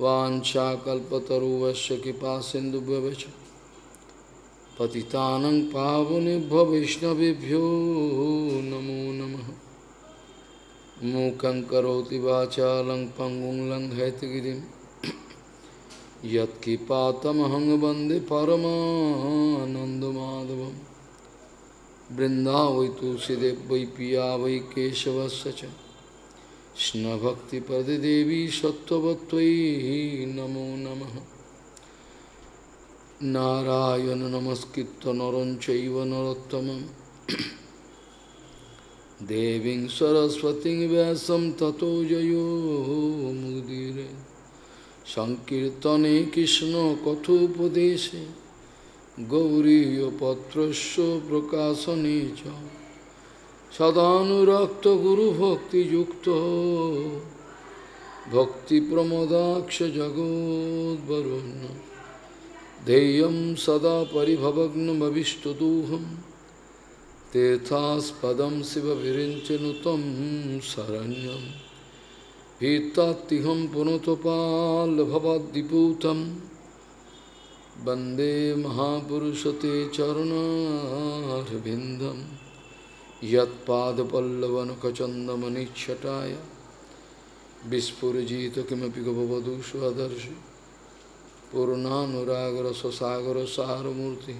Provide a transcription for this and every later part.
वाशाकुवश कृपा सिंधुभ्यवच पति पावनेभ्य वैष्णवभ्यो नमो नम मूक वाचा लं पंगुं लं हैतगिरिं यत्किपातमहं वन्दे परमानन्दमाधवं वृन्दावै तुलसीदेव वै पिया वै পদে দেবী সত্যবত্তৈ নমো নম নারায়ণ নমস্কৃত নরঞ্চ নরোত্তম দেবী সরস্বতী ব্যাস ততো জয়োমুদির সংকীর্তনে কৃষ্ণ কথোপদেশে গৌরীপত্র প্রকাশনে চ সদানুরক্ত গুরু ভক্তিযুক্ত ভক্তি প্রমোদাক্ষ জগদ্বরুণ ধেয়ম সদা পরিভবগ্নমবিষ্টদূহম তেথাস্পদম শিব বিরিঞ্চনুতম শরণ্যম ভীতাত্তিহম পুনতপালভবাদ্দিপূতম বন্দে মহাপুরুষতে চরণারবিন্দম यत्पादपल्लवनखचन्दमनिच्छटाय विस्फुरजित किमपि गवधू स्वदर्शि पूर्णानुरागर ससागर साराधि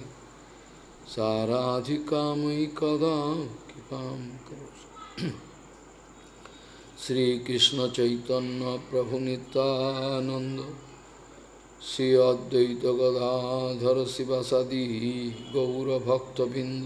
साराधिकामयि कदा कृपा श्रीकृष्ण चैतन्य प्रभु नितानंद श्री अद्वैत गदाधर शिवसदी गौरभक्तबिंद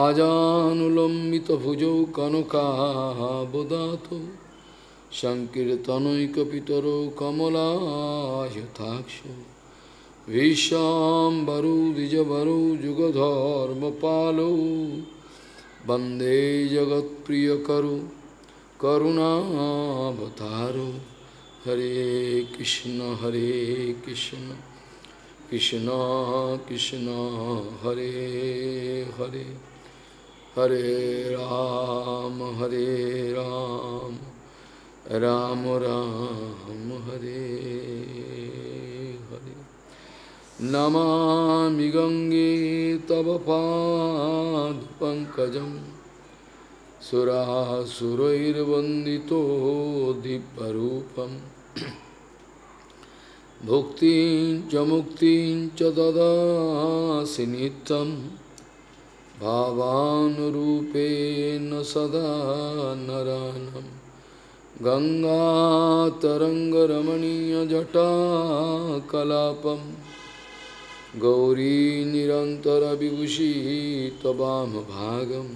আজানুলম্বিত ভুজৌ কনকাবদাত পিতর কমলায়থাক্ষ বিশ্বাম্বরু দ্বিজবরু যুগধর্ম পালৌ বন্দে জগৎপ্রিয় করু করুণাবতার হরে কৃষ্ণ হরে কৃষ্ণ কৃষ্ণ কৃষ্ণ হরে হরে हरे राम हरे राम राम राम हरे हरे नमा गंगे तव पाद पंकज दिव्यरूपम् भुक्तिं मुक्ति मुक्तिं च भावानुरूपेण सदा नरानम गंगा तरंग रमणीय जटा कलापम गौरी निरंतर विभूषी गौरीनिरन्तरविभूषी भागम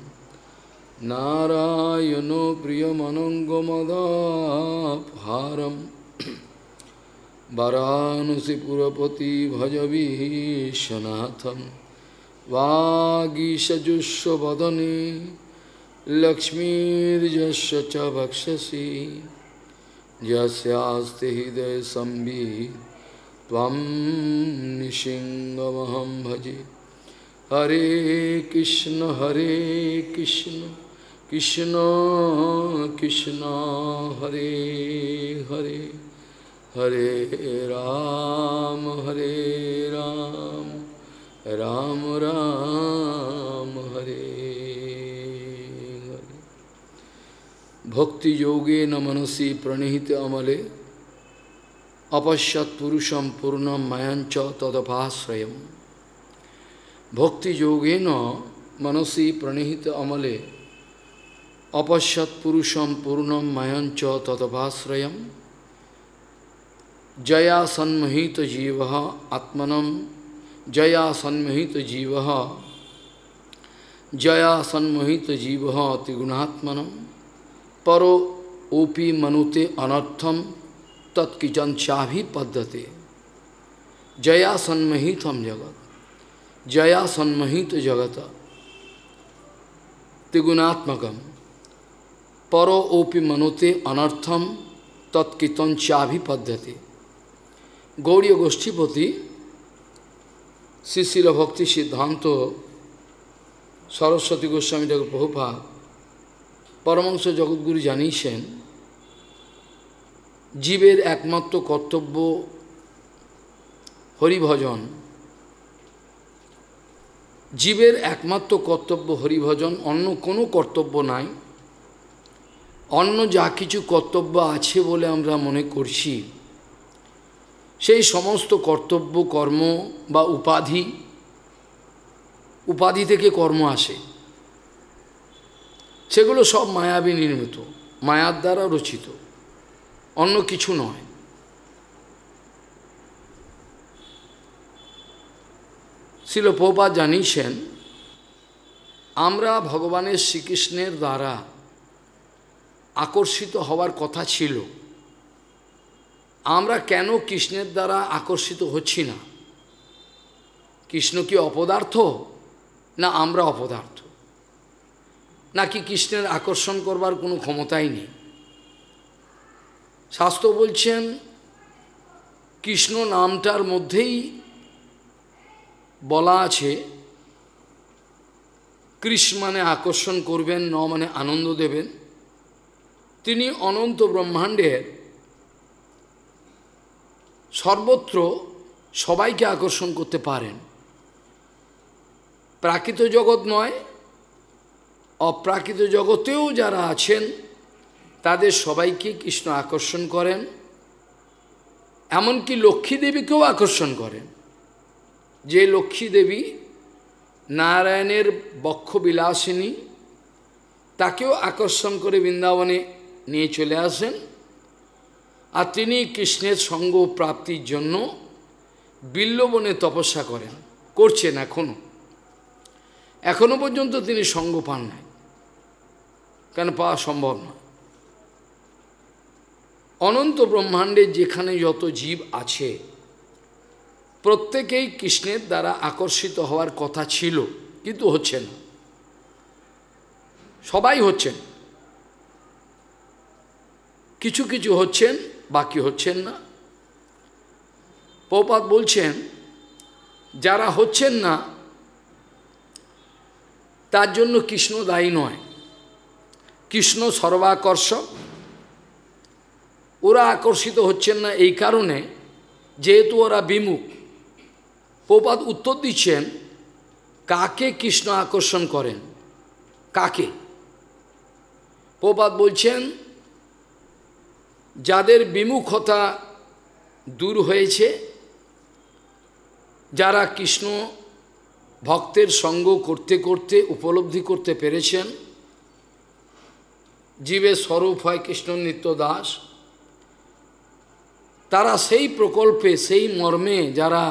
नारायणो प्रियमनङ्गमदाभारम् वाराणसीपुरपति भजवीशनाथम वागीशजुष्वदने लक्ष्मीजश च भक्षसि हृदय संबी त्वं भजे हरे कृष्ण हरे कृष्ण कृष्ण कृष्ण हरे हरे हरे राम हरे राम राम राम हरे भक्ति योगे न मनसी प्रणीत अमले अपश्यत पुरुषम पूर्ण मयंच तदपाश्रय भक्ति योगे न मनसी प्रणीत अमले अपश्यत पुरुषम पूर्ण मयंच तदपाश्रय जया सन्महित जीव आत्मनम जया सन्मोहित जीव जया सन्मोहित जीव त्रिगुणात्मन परो ओपी मनुते अनर्थम तत्किचन चाभी पद्धते जया सन्मोहित हम जगत जया सन्मोहित जगत त्रिगुणात्मकम परो ओपी मनुते अनर्थम तत्कितन चाभी पद्धते गौड़ी गोष्ठीपति শিশির ভক্তি সিদ্ধান্ত সরস্বতী গোস্বামী ঠাকুর প্রভুপাত পরমাংশ জগৎগুরু জানিয়েছেন জীবের একমাত্র কর্তব্য হরিভজন জীবের একমাত্র কর্তব্য হরিভজন অন্য কোনো কর্তব্য নাই অন্য যা কিছু কর্তব্য আছে বলে আমরা মনে করছি সেই সমস্ত কর্তব্য কর্ম বা উপাধি উপাধি থেকে কর্ম আসে সেগুলো সব মায়াবী নির্মিত মায়ার দ্বারা রচিত অন্য কিছু নয় শিল পোপা জানিয়েছেন আমরা ভগবানের শ্রীকৃষ্ণের দ্বারা আকর্ষিত হওয়ার কথা ছিল আমরা কেন কৃষ্ণের দ্বারা আকর্ষিত হচ্ছি না কৃষ্ণ কি অপদার্থ না আমরা অপদার্থ নাকি কৃষ্ণের আকর্ষণ করবার কোনো ক্ষমতাই নেই শাস্ত্র বলছেন কৃষ্ণ নামটার মধ্যেই বলা আছে কৃষ্ণ মানে আকর্ষণ করবেন ন মানে আনন্দ দেবেন তিনি অনন্ত ব্রহ্মাণ্ডের সর্বত্র সবাইকে আকর্ষণ করতে পারেন প্রাকৃত জগৎ নয় অপ্রাকৃত জগতেও যারা আছেন তাদের সবাইকে কৃষ্ণ আকর্ষণ করেন এমনকি লক্ষ্মী দেবীকেও আকর্ষণ করেন যে লক্ষ্মী দেবী নারায়ণের বক্ষবিলাসিনী তাকেও আকর্ষণ করে বৃন্দাবনে নিয়ে চলে আসেন আর তিনি কৃষ্ণের সঙ্গ প্রাপ্তির জন্য বিল্লবনে তপস্যা করেন করছেন এখনও এখনো পর্যন্ত তিনি সঙ্গ পান নাই কেন পাওয়া সম্ভব নয় অনন্ত ব্রহ্মাণ্ডে যেখানে যত জীব আছে প্রত্যেকেই কৃষ্ণের দ্বারা আকর্ষিত হওয়ার কথা ছিল কিন্তু হচ্ছে না সবাই হচ্ছেন কিছু কিছু হচ্ছেন বাকি হচ্ছেন না পৌপাত বলছেন যারা হচ্ছেন না তার জন্য কৃষ্ণ দায়ী নয় কৃষ্ণ সর্বাকর্ষক ওরা আকর্ষিত হচ্ছেন না এই কারণে যেহেতু ওরা বিমুখ পৌপাত উত্তর দিচ্ছেন কাকে কৃষ্ণ আকর্ষণ করেন কাকে পোপাত বলছেন যাদের বিমুখতা দূর হয়েছে যারা কৃষ্ণ ভক্তের সঙ্গ করতে করতে উপলব্ধি করতে পেরেছেন জীবে স্বরূপ হয় কৃষ্ণ নিত্য দাস তারা সেই প্রকল্পে সেই মর্মে যারা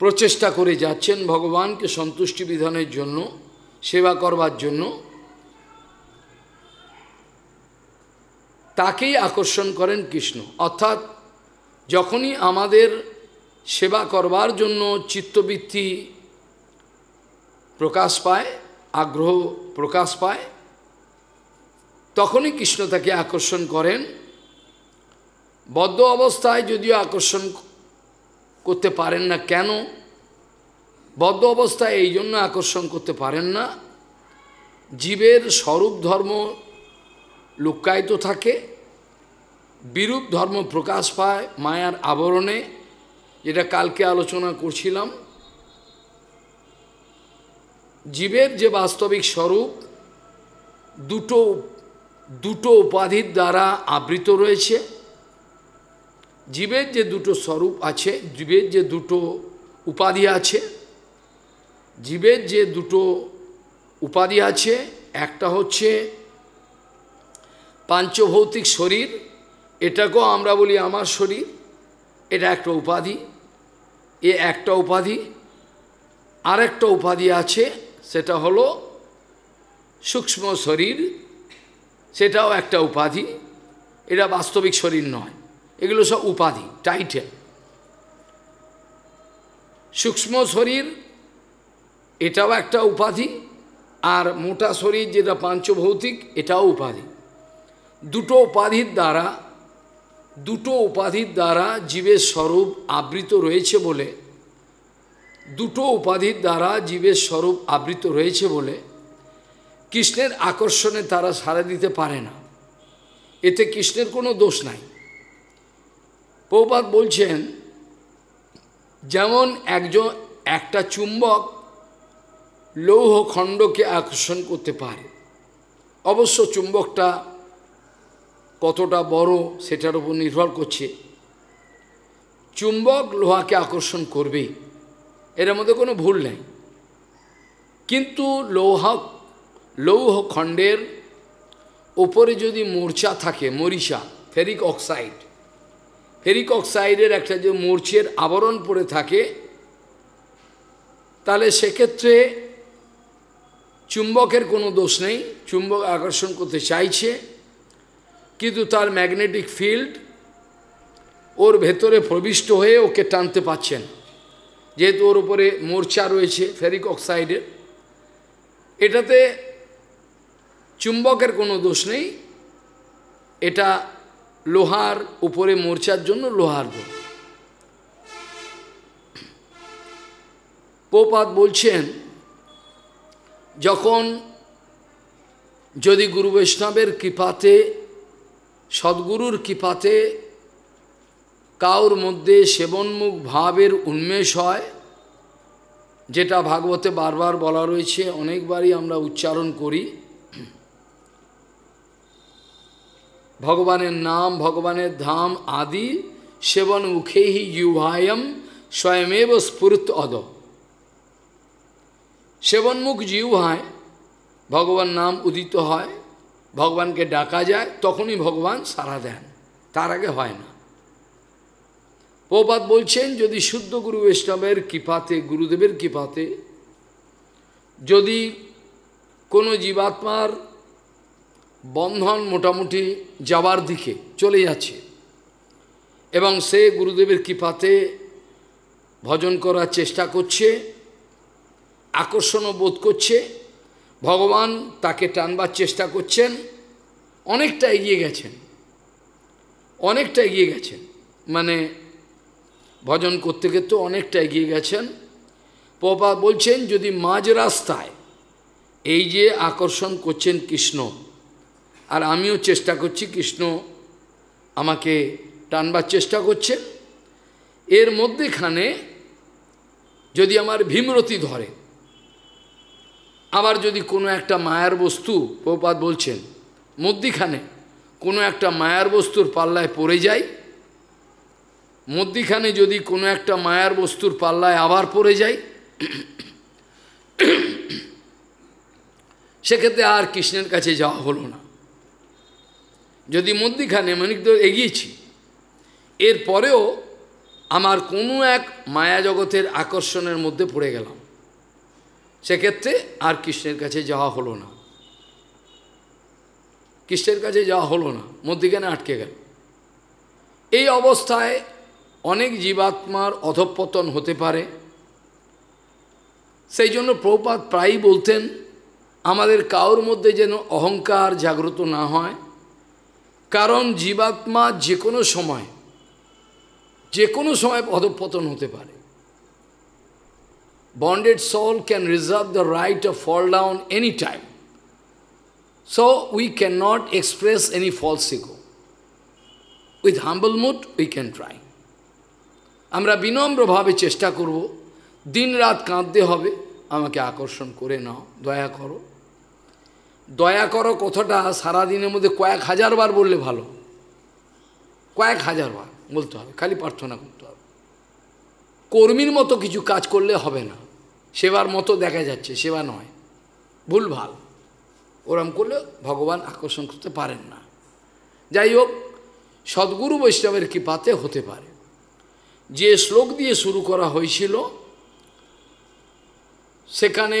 প্রচেষ্টা করে যাচ্ছেন ভগবানকে সন্তুষ্টি বিধানের জন্য সেবা করবার জন্য তাকেই আকর্ষণ করেন কৃষ্ণ অর্থাৎ যখনই আমাদের সেবা করবার জন্য চিত্তবৃত্তি প্রকাশ পায় আগ্রহ প্রকাশ পায় তখনই কৃষ্ণ তাকে আকর্ষণ করেন বদ্ধ অবস্থায় যদিও আকর্ষণ করতে পারেন না কেন বদ্ধ অবস্থায় এই জন্য আকর্ষণ করতে পারেন না জীবের স্বরূপ ধর্ম লুকায়িত থাকে বিরূপ ধর্ম প্রকাশ পায় মায়ার আবরণে যেটা কালকে আলোচনা করছিলাম জীবের যে বাস্তবিক স্বরূপ দুটো দুটো উপাধির দ্বারা আবৃত রয়েছে জীবের যে দুটো স্বরূপ আছে জীবের যে দুটো উপাধি আছে জীবের যে দুটো উপাধি আছে একটা হচ্ছে পাঞ্চভৌতিক শরীর এটাকেও আমরা বলি আমার শরীর এটা একটা উপাধি এ একটা উপাধি আরেকটা উপাধি আছে সেটা হলো সূক্ষ্ম শরীর সেটাও একটা উপাধি এটা বাস্তবিক শরীর নয় এগুলো সব উপাধি টাইটেল সূক্ষ্ম শরীর এটাও একটা উপাধি আর মোটা শরীর যেটা পাঞ্চভৌতিক এটাও উপাধি দুটো উপাধির দ্বারা দুটো উপাধির দ্বারা জীবের স্বরূপ আবৃত রয়েছে বলে দুটো উপাধির দ্বারা জীবের স্বরূপ আবৃত রয়েছে বলে কৃষ্ণের আকর্ষণে তারা সাড়া দিতে পারে না এতে কৃষ্ণের কোনো দোষ নাই প্রপাত বলছেন যেমন একজন একটা চুম্বক লৌহ খণ্ডকে আকর্ষণ করতে পারে অবশ্য চুম্বকটা কতটা বড় সেটার উপর নির্ভর করছে চুম্বক লোহাকে আকর্ষণ করবেই এর মধ্যে কোনো ভুল নেই কিন্তু লৌহ লৌহ খণ্ডের ওপরে যদি মোর্চা থাকে মরিচা ফেরিক অক্সাইড ফেরিক অক্সাইডের একটা যে মোর্চের আবরণ পড়ে থাকে তাহলে সেক্ষেত্রে চুম্বকের কোনো দোষ নেই চুম্বক আকর্ষণ করতে চাইছে কিন্তু তার ম্যাগনেটিক ফিল্ড ওর ভেতরে প্রবিষ্ট হয়ে ওকে টানতে পাচ্ছেন যেহেতু ওর উপরে মোর্চা রয়েছে ফেরিক অক্সাইডের এটাতে চুম্বকের কোনো দোষ নেই এটা লোহার উপরে মোর্চার জন্য লোহার দোষ পোপাত বলছেন যখন যদি গুরু বৈষ্ণবের কৃপাতে সদ্গুরুর কৃপাতে কাউর মধ্যে সেবনমুখ ভাবের উন্মেষ হয় যেটা ভাগবতে বারবার বলা রয়েছে অনেকবারই আমরা উচ্চারণ করি ভগবানের নাম ভগবানের ধাম আদি সেবন মুখেহি জিহ্বায়ম স্বয়মেব স্ফুর্ত অদ সেবনমুখ জিহ্বায় ভগবান নাম উদিত হয় ভগবানকে ডাকা যায় তখনই ভগবান সারা দেন তার আগে হয় না প্রপাত বলছেন যদি শুদ্ধ গুরু বৈষ্ণবের কৃপাতে গুরুদেবের কৃপাতে যদি কোনো জীবাত্মার বন্ধন মোটামুটি যাওয়ার দিকে চলে যাচ্ছে এবং সে গুরুদেবের কৃপাতে ভজন করার চেষ্টা করছে আকর্ষণও বোধ করছে ভগবান তাকে টানবার চেষ্টা করছেন অনেকটা এগিয়ে গেছেন অনেকটা এগিয়ে গেছেন মানে ভজন করতে করতে অনেকটা এগিয়ে গেছেন পপা বলছেন যদি মাঝ রাস্তায় এই যে আকর্ষণ করছেন কৃষ্ণ আর আমিও চেষ্টা করছি কৃষ্ণ আমাকে টানবার চেষ্টা করছে এর মধ্যেখানে যদি আমার ভীমরতি ধরে আবার যদি কোনো একটা মায়ার বস্তু প্রপাত বলছেন মধ্যিখানে কোনো একটা মায়ার বস্তুর পাল্লায় পড়ে যায় মধ্যিখানে যদি কোনো একটা মায়ার বস্তুর পাল্লায় আবার পড়ে যায় সেক্ষেত্রে আর কৃষ্ণের কাছে যাওয়া হলো না যদি মধ্যিখানে তো এগিয়েছি এরপরেও আমার কোনো এক মায়া জগতের আকর্ষণের মধ্যে পড়ে গেলাম সেক্ষেত্রে আর কৃষ্ণের কাছে যাওয়া হলো না কৃষ্ণের কাছে যাওয়া হলো না মধ্যিখানে আটকে গেল এই অবস্থায় অনেক জীবাত্মার অধঃপতন হতে পারে সেই জন্য প্রপাত প্রায়ই বলতেন আমাদের কাউর মধ্যে যেন অহংকার জাগ্রত না হয় কারণ জীবাত্মা যে কোনো সময় যে কোনো সময় অধঃপতন হতে পারে bonded soul can reserve the right to fall down any time. So we cannot express any false ego. With humble mood, we can try. Amra আমরা বিনম্রভাবে চেষ্টা করব দিন রাত কাঁদতে হবে আমাকে আকর্ষণ করে নাও doya করো দয়া করো কথাটা সারাদিনের mude কয়েক hajar bar bolle bhalo. কয়েক hajar bar, বলতে hobe, খালি parthona করতে কর্মীর মতো কিছু কাজ করলে হবে না সেবার মতো দেখা যাচ্ছে সেবা নয় ভুল ভাল ওরম করলে ভগবান আকর্ষণ করতে পারেন না যাই হোক সদ্গুরু বৈষ্ণবের কৃপাতে হতে পারে যে শ্লোক দিয়ে শুরু করা হয়েছিল সেখানে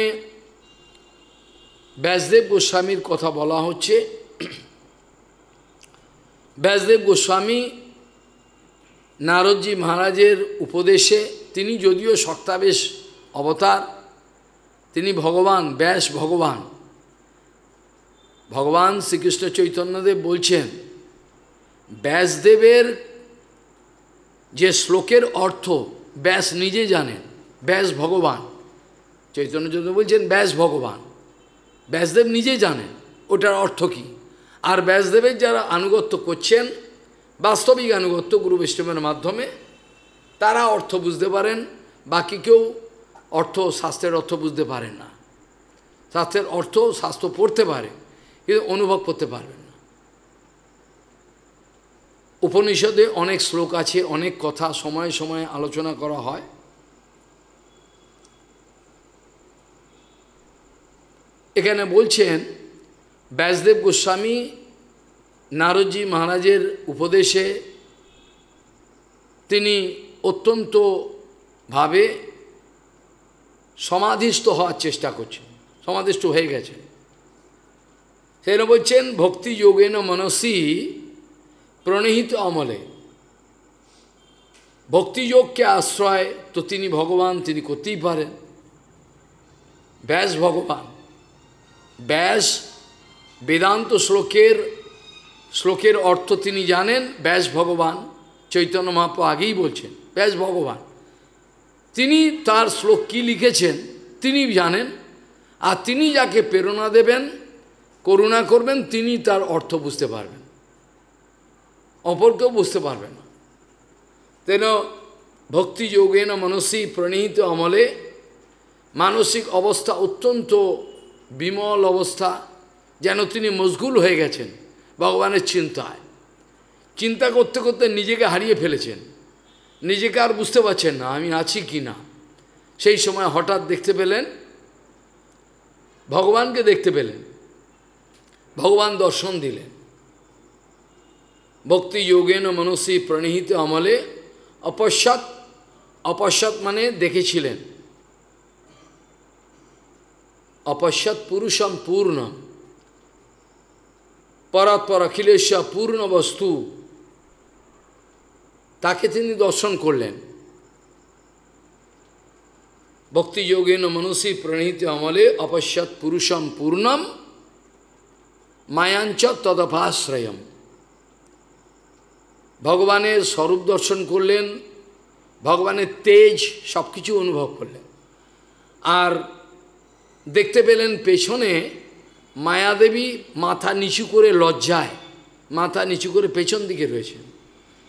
ব্যাসদেব গোস্বামীর কথা বলা হচ্ছে ব্যাসদেব গোস্বামী নারদজি মহারাজের উপদেশে তিনি যদিও শক্তাবেশ অবতার তিনি ভগবান ব্যাস ভগবান ভগবান শ্রীকৃষ্ণ চৈতন্যদেব বলছেন ব্যাসদেবের যে শ্লোকের অর্থ ব্যাস নিজে জানেন ব্যাস ভগবান চৈতন্য চৈতন্য বলছেন ব্যাস ভগবান ব্যাসদেব নিজে জানেন ওটার অর্থ কি আর ব্যাসদেবের যারা আনুগত্য করছেন বাস্তবিক আনুগত্য গুরু বৈষ্ণবের মাধ্যমে তারা অর্থ বুঝতে পারেন বাকি কেউ অর্থ শাস্ত্রের অর্থ বুঝতে পারেন না শাস্ত্রের অর্থ শাস্ত্র পড়তে পারে কিন্তু অনুভব করতে পারবেন না উপনিষদে অনেক শ্লোক আছে অনেক কথা সময়ে সময়ে আলোচনা করা হয় এখানে বলছেন ব্যাসদেব গোস্বামী নারদজি মহারাজের উপদেশে তিনি অত্যন্তভাবে সমাধিস্থ হওয়ার চেষ্টা করছেন সমাধিষ্ট হয়ে গেছেন সেটা বলছেন ভক্তি যোগেন মনসি প্রণহিত অমলে ভক্তিযোগকে আশ্রয় তো তিনি ভগবান তিনি করতেই পারেন ব্যাস ভগবান ব্যাস বেদান্ত শ্লোকের শ্লোকের অর্থ তিনি জানেন ব্যাস ভগবান চৈতন্য মহাপ আগেই বলছেন ব্যাস ভগবান তিনি তার শ্লোক কী লিখেছেন তিনি জানেন আর তিনি যাকে প্রেরণা দেবেন করুণা করবেন তিনি তার অর্থ বুঝতে পারবেন অপরকেও বুঝতে পারবে না তেন ভক্তিযোগে না মানসিক প্রণীত আমলে মানসিক অবস্থা অত্যন্ত বিমল অবস্থা যেন তিনি মশগুল হয়ে গেছেন ভগবানের চিন্তায় চিন্তা করতে করতে নিজেকে হারিয়ে ফেলেছেন নিজেকে আর বুঝতে পারছেন না আমি আছি কি না সেই সময় হঠাৎ দেখতে পেলেন ভগবানকে দেখতে পেলেন ভগবান দর্শন দিলেন ভক্তি যোগেন মনসী প্রণীহিত আমলে অপশ্চাৎ অপশ্চাৎ মানে দেখেছিলেন অপশ্চাৎ পুরুষম পূর্ণ পরাৎপর অখিলেশ পূর্ণ বস্তু তাকে তিনি দর্শন করলেন ভক্তি মনুষী প্রণীত অমলে অপশ্যত পুরুষম পূর্ণম মায়াঞ্চ তদপাশ্রয়ম ভগবানের স্বরূপ দর্শন করলেন ভগবানের তেজ সব কিছু অনুভব করলেন আর দেখতে পেলেন পেছনে মায়াদেবী মাথা নিচু করে লজ্জায় মাথা নিচু করে পেছন দিকে রয়েছেন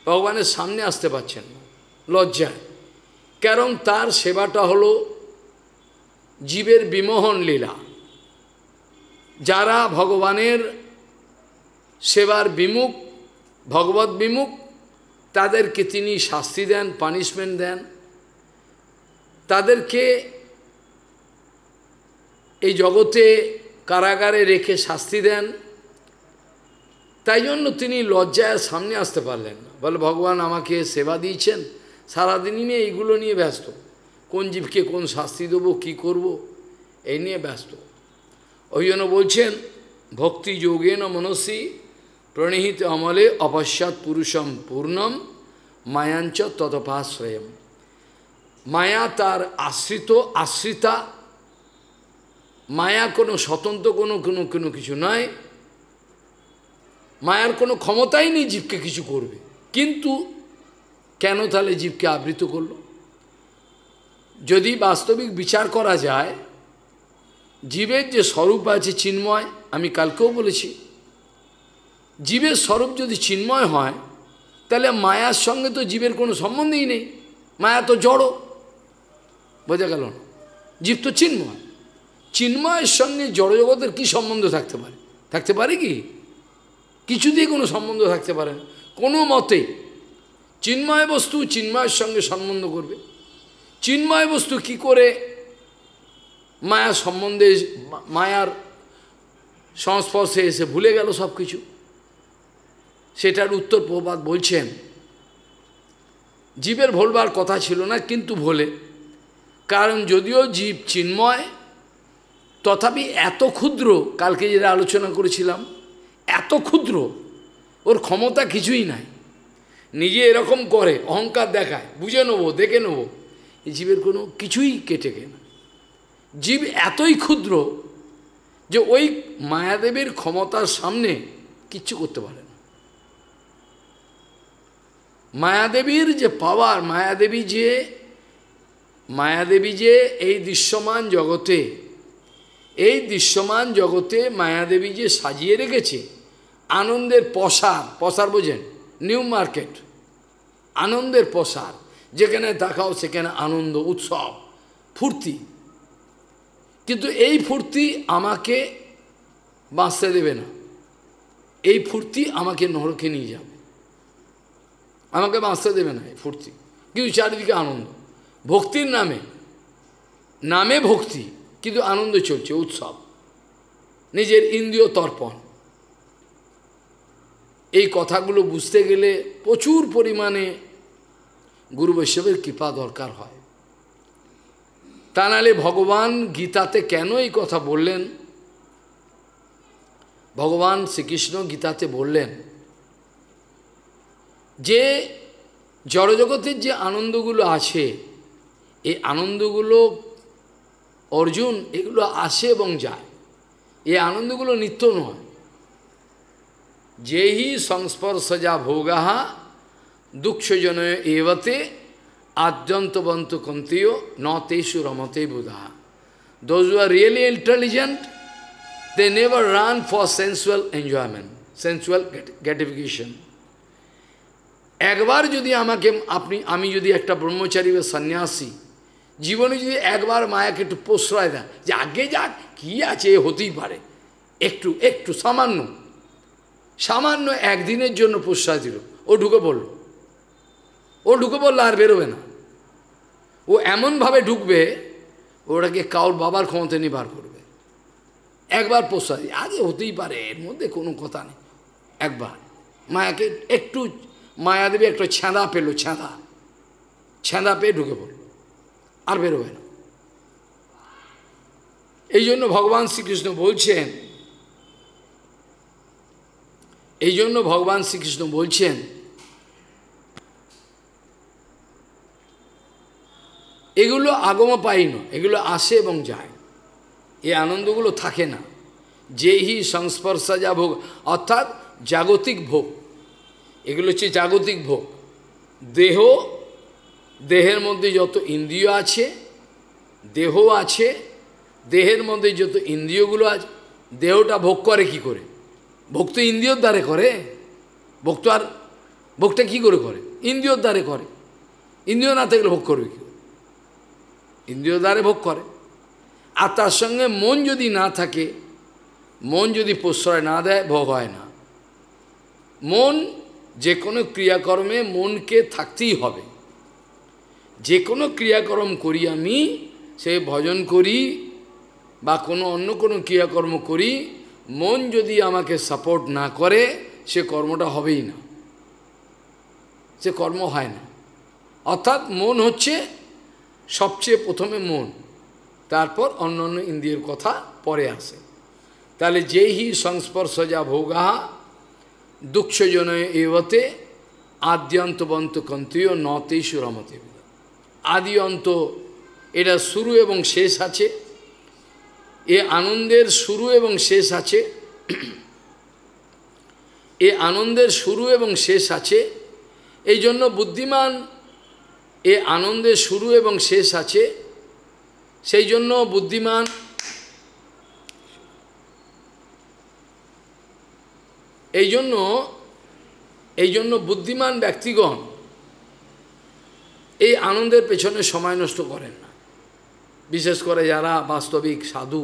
ভগবানের সামনে আসতে পারছেন না লজ্জায় কারণ তার সেবাটা হলো জীবের বিমোহন লীলা যারা ভগবানের সেবার বিমুখ ভগবত বিমুখ তাদেরকে তিনি শাস্তি দেন পানিশমেন্ট দেন তাদেরকে এই জগতে কারাগারে রেখে শাস্তি দেন তাই জন্য তিনি লজ্জায় সামনে আসতে পারলেন না বলে ভগবান আমাকে সেবা দিয়েছেন সারাদিনই নিয়ে এইগুলো নিয়ে ব্যস্ত কোন জীবকে কোন শাস্তি দেবো কি করব এই নিয়ে ব্যস্ত ওই জন্য বলছেন ভক্তি যোগেন মনসি প্রণীহিত অমলে অপশ্যাৎ পুরুষম পূর্ণম মায়াঞ্চ ততপাশ্রয়ম মায়া তার আশ্রিত আশ্রিতা মায়া কোনো স্বতন্ত্র কোনো কোনো কোনো কিছু নয় মায়ার কোনো ক্ষমতাই নেই জীবকে কিছু করবে কিন্তু কেন তাহলে জীবকে আবৃত করল যদি বাস্তবিক বিচার করা যায় জীবের যে স্বরূপ আছে চিন্ময় আমি কালকেও বলেছি জীবের স্বরূপ যদি চিন্ময় হয় তাহলে মায়ার সঙ্গে তো জীবের কোনো সম্বন্ধই নেই মায়া তো জড়ো বোঝা গেল না জীব তো চিন্ময় চিন্ময়ের সঙ্গে জড়জগতের কি সম্বন্ধ থাকতে পারে থাকতে পারে কি কিছুতেই কোনো সম্বন্ধ থাকতে পারে না কোনো মতে চিন্ময় বস্তু চিন্ময়ের সঙ্গে সম্বন্ধ করবে চিন্ময় বস্তু কি করে মায়ার সম্বন্ধে মায়ার সংস্পর্শে এসে ভুলে গেল সব কিছু সেটার উত্তর প্রবাদ বলছেন জীবের ভোলবার কথা ছিল না কিন্তু ভোলে কারণ যদিও জীব চিন্ময় তথাপি এত ক্ষুদ্র কালকে যেটা আলোচনা করেছিলাম এত ক্ষুদ্র ওর ক্ষমতা কিছুই নাই নিজে এরকম করে অহংকার দেখায় বুঝে নেবো দেখে নেবো জীবের কোনো কিছুই কেটে গে না জীব এতই ক্ষুদ্র যে ওই মায়াদেবের ক্ষমতার সামনে কিচ্ছু করতে পারে না মায়াদেবীর যে পাওয়ার মায়াদেবী যে মায়াদেবী যে এই দৃশ্যমান জগতে এই দৃশ্যমান জগতে মায়াদেবী যে সাজিয়ে রেখেছে আনন্দের পসার পসার বোঝেন নিউ মার্কেট আনন্দের পসার যেখানে দেখাও সেখানে আনন্দ উৎসব ফুর্তি কিন্তু এই ফুর্তি আমাকে বাঁচতে দেবে না এই ফুর্তি আমাকে নরকে নিয়ে যাবে আমাকে বাঁচতে দেবে না এই ফুর্তি কিন্তু চারিদিকে আনন্দ ভক্তির নামে নামে ভক্তি কিন্তু আনন্দ চলছে উৎসব নিজের ইন্দ্রিয় তর্পণ এই কথাগুলো বুঝতে গেলে প্রচুর পরিমাণে গুরু বৈষ্ণবের কৃপা দরকার হয় তা নাহলে ভগবান গীতাতে কেন এই কথা বললেন ভগবান শ্রীকৃষ্ণ গীতাতে বললেন যে জড়জগতের যে আনন্দগুলো আছে এই আনন্দগুলো অর্জুন এগুলো আসে এবং যায় এই আনন্দগুলো নিত্য নয় যেহি যা ভোগাহা দুঃখজন এবতে আদ্যন্তবন্ত কন্তিও ন রমতে বুধাহা those who are really intelligent they never run for sensual enjoyment sensual gratification একবার যদি আমাকে আপনি আমি যদি একটা ব্রহ্মচারী বা সন্ন্যাসী জীবনে যদি একবার মায়াকে একটু প্রশ্রয় দেয় যে আগে যাক কি আছে হতেই পারে একটু একটু সামান্য সামান্য একদিনের জন্য প্রশ্রয় দিল ও ঢুকে পড়ল ও ঢুকে পড়লো আর বেরোবে না ও এমনভাবে ঢুকবে ওটাকে কাউর বাবার ক্ষমতা নিয়ে বার করবে একবার প্রশ্রয় আগে হতেই পারে এর মধ্যে কোনো কথা নেই একবার মায়াকে একটু মায়া দেবে একটা ছ্যাঁদা পেলো ছ্যাঁদা ছ্যাঁদা পেয়ে ঢুকে পড়ল আর বেরোবে না এই জন্য ভগবান শ্রীকৃষ্ণ বলছেন এই জন্য ভগবান শ্রীকৃষ্ণ বলছেন এগুলো আগম পাই না এগুলো আসে এবং যায় এই আনন্দগুলো থাকে না যেহি সংস্পর্শা যা ভোগ অর্থাৎ জাগতিক ভোগ এগুলো হচ্ছে জাগতিক ভোগ দেহ দেহের মধ্যে যত ইন্দ্রিয় আছে দেহ আছে দেহের মধ্যে যত ইন্দ্রিয়গুলো আছে দেহটা ভোগ করে কি করে ভক্ত ইন্দ্রিয়র দ্বারে করে ভক্ত আর ভোগটা কী করে করে ইন্দ্রিয়র দ্বারে করে ইন্দ্রিয় না থাকলে ভোগ করবে কী ইন্দ্রিয় দ্বারে ভোগ করে আর তার সঙ্গে মন যদি না থাকে মন যদি প্রশ্রয় না দেয় ভোগ হয় না মন যে কোনো ক্রিয়াকর্মে মনকে থাকতেই হবে যে কোনো ক্রিয়াকর্ম করি আমি সে ভজন করি বা কোনো অন্য কোনো ক্রিয়াকর্ম করি মন যদি আমাকে সাপোর্ট না করে সে কর্মটা হবেই না সে কর্ম হয় না অর্থাৎ মন হচ্ছে সবচেয়ে প্রথমে মন তারপর অন্য অন্য ইন্দ্রিয়ের কথা পরে আসে তাহলে যেই সংস্পর্শ যা ভোগাহা দুঃখজনয় এবতে আদ্যন্তবন্ত কন্ত্রীয় নতেই সুরমতে আদি অন্ত এটা শুরু এবং শেষ আছে এ আনন্দের শুরু এবং শেষ আছে এ আনন্দের শুরু এবং শেষ আছে এই জন্য বুদ্ধিমান এ আনন্দের শুরু এবং শেষ আছে সেই জন্য বুদ্ধিমান এই জন্য এই জন্য বুদ্ধিমান ব্যক্তিগণ এই আনন্দের পেছনে সময় নষ্ট করেন না বিশেষ করে যারা বাস্তবিক সাধু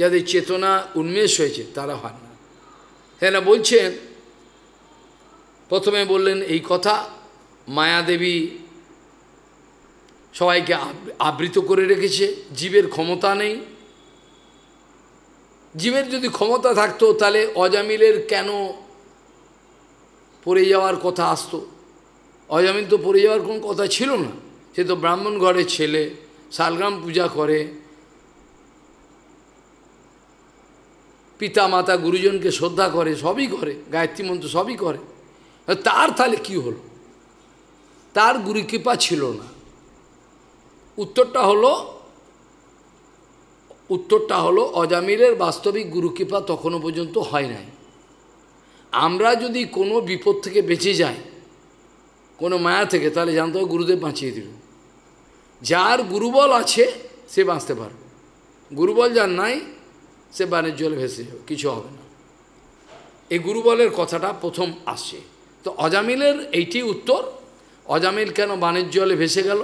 যাদের চেতনা উন্মেষ হয়েছে তারা হয় না হ্যাঁ বলছেন প্রথমে বললেন এই কথা মায়াদেবী সবাইকে আবৃত করে রেখেছে জীবের ক্ষমতা নেই জীবের যদি ক্ষমতা থাকতো তাহলে অজামিলের কেন পড়ে যাওয়ার কথা আসতো অজামিল তো পড়ে যাওয়ার কোনো কথা ছিল না সে তো ব্রাহ্মণ ঘরের ছেলে শালগ্রাম পূজা করে পিতা মাতা গুরুজনকে শ্রদ্ধা করে সবই করে গায়ত্রী মন্ত্র সবই করে তার তাহলে কি হলো তার গুরুকৃপা ছিল না উত্তরটা হলো উত্তরটা হলো অজামিলের বাস্তবিক গুরুকৃপা তখনও পর্যন্ত হয় নাই আমরা যদি কোনো বিপদ থেকে বেঁচে যাই কোনো মায়া থেকে তাহলে জানতে হবে গুরুদেব বাঁচিয়ে দিল যার গুরুবল আছে সে বাঁচতে পারবে গুরুবল যার নাই সে বানের জলে ভেসে যাবে কিছু হবে না এই গুরুবলের কথাটা প্রথম আসছে তো অজামিলের এইটি উত্তর অজামিল কেন বানের জলে ভেসে গেল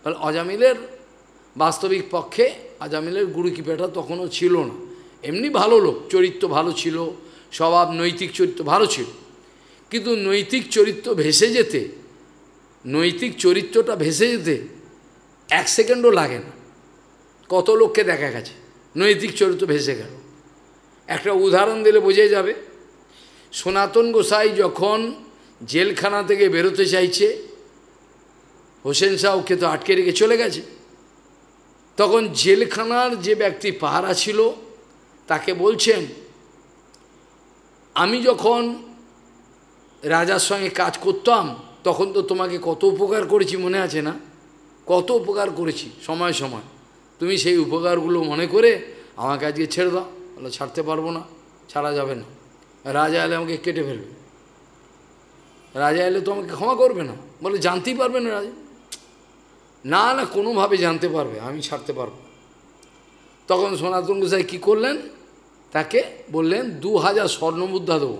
তাহলে অজামিলের বাস্তবিক পক্ষে আজামিলের গুরু কৃপাটা তখনও ছিল না এমনি ভালো লোক চরিত্র ভালো ছিল স্বভাব নৈতিক চরিত্র ভালো ছিল কিন্তু নৈতিক চরিত্র ভেসে যেতে নৈতিক চরিত্রটা ভেসে যেতে এক সেকেন্ডও লাগে না কত লোককে দেখা গেছে নৈতিক চরিত্র ভেসে গেল একটা উদাহরণ দিলে বোঝাই যাবে সনাতন গোসাই যখন জেলখানা থেকে বেরোতে চাইছে হোসেন শাহ ওকে তো আটকে রেখে চলে গেছে তখন জেলখানার যে ব্যক্তি পাহারা ছিল তাকে বলছেন আমি যখন রাজার সঙ্গে কাজ করতাম তখন তো তোমাকে কত উপকার করেছি মনে আছে না কত উপকার করেছি সময় সময় তুমি সেই উপকারগুলো মনে করে আমাকে আজকে ছেড়ে দাও বলে ছাড়তে পারবো না ছাড়া যাবে না রাজা এলে আমাকে কেটে ফেলবে রাজা এলে তো আমাকে ক্ষমা করবে না বলে জানতেই পারবে না রাজা না না কোনোভাবে জানতে পারবে আমি ছাড়তে পারবো তখন সনাতন গোসাই কী করলেন তাকে বললেন দু হাজার স্বর্ণমুদ্রা দেবো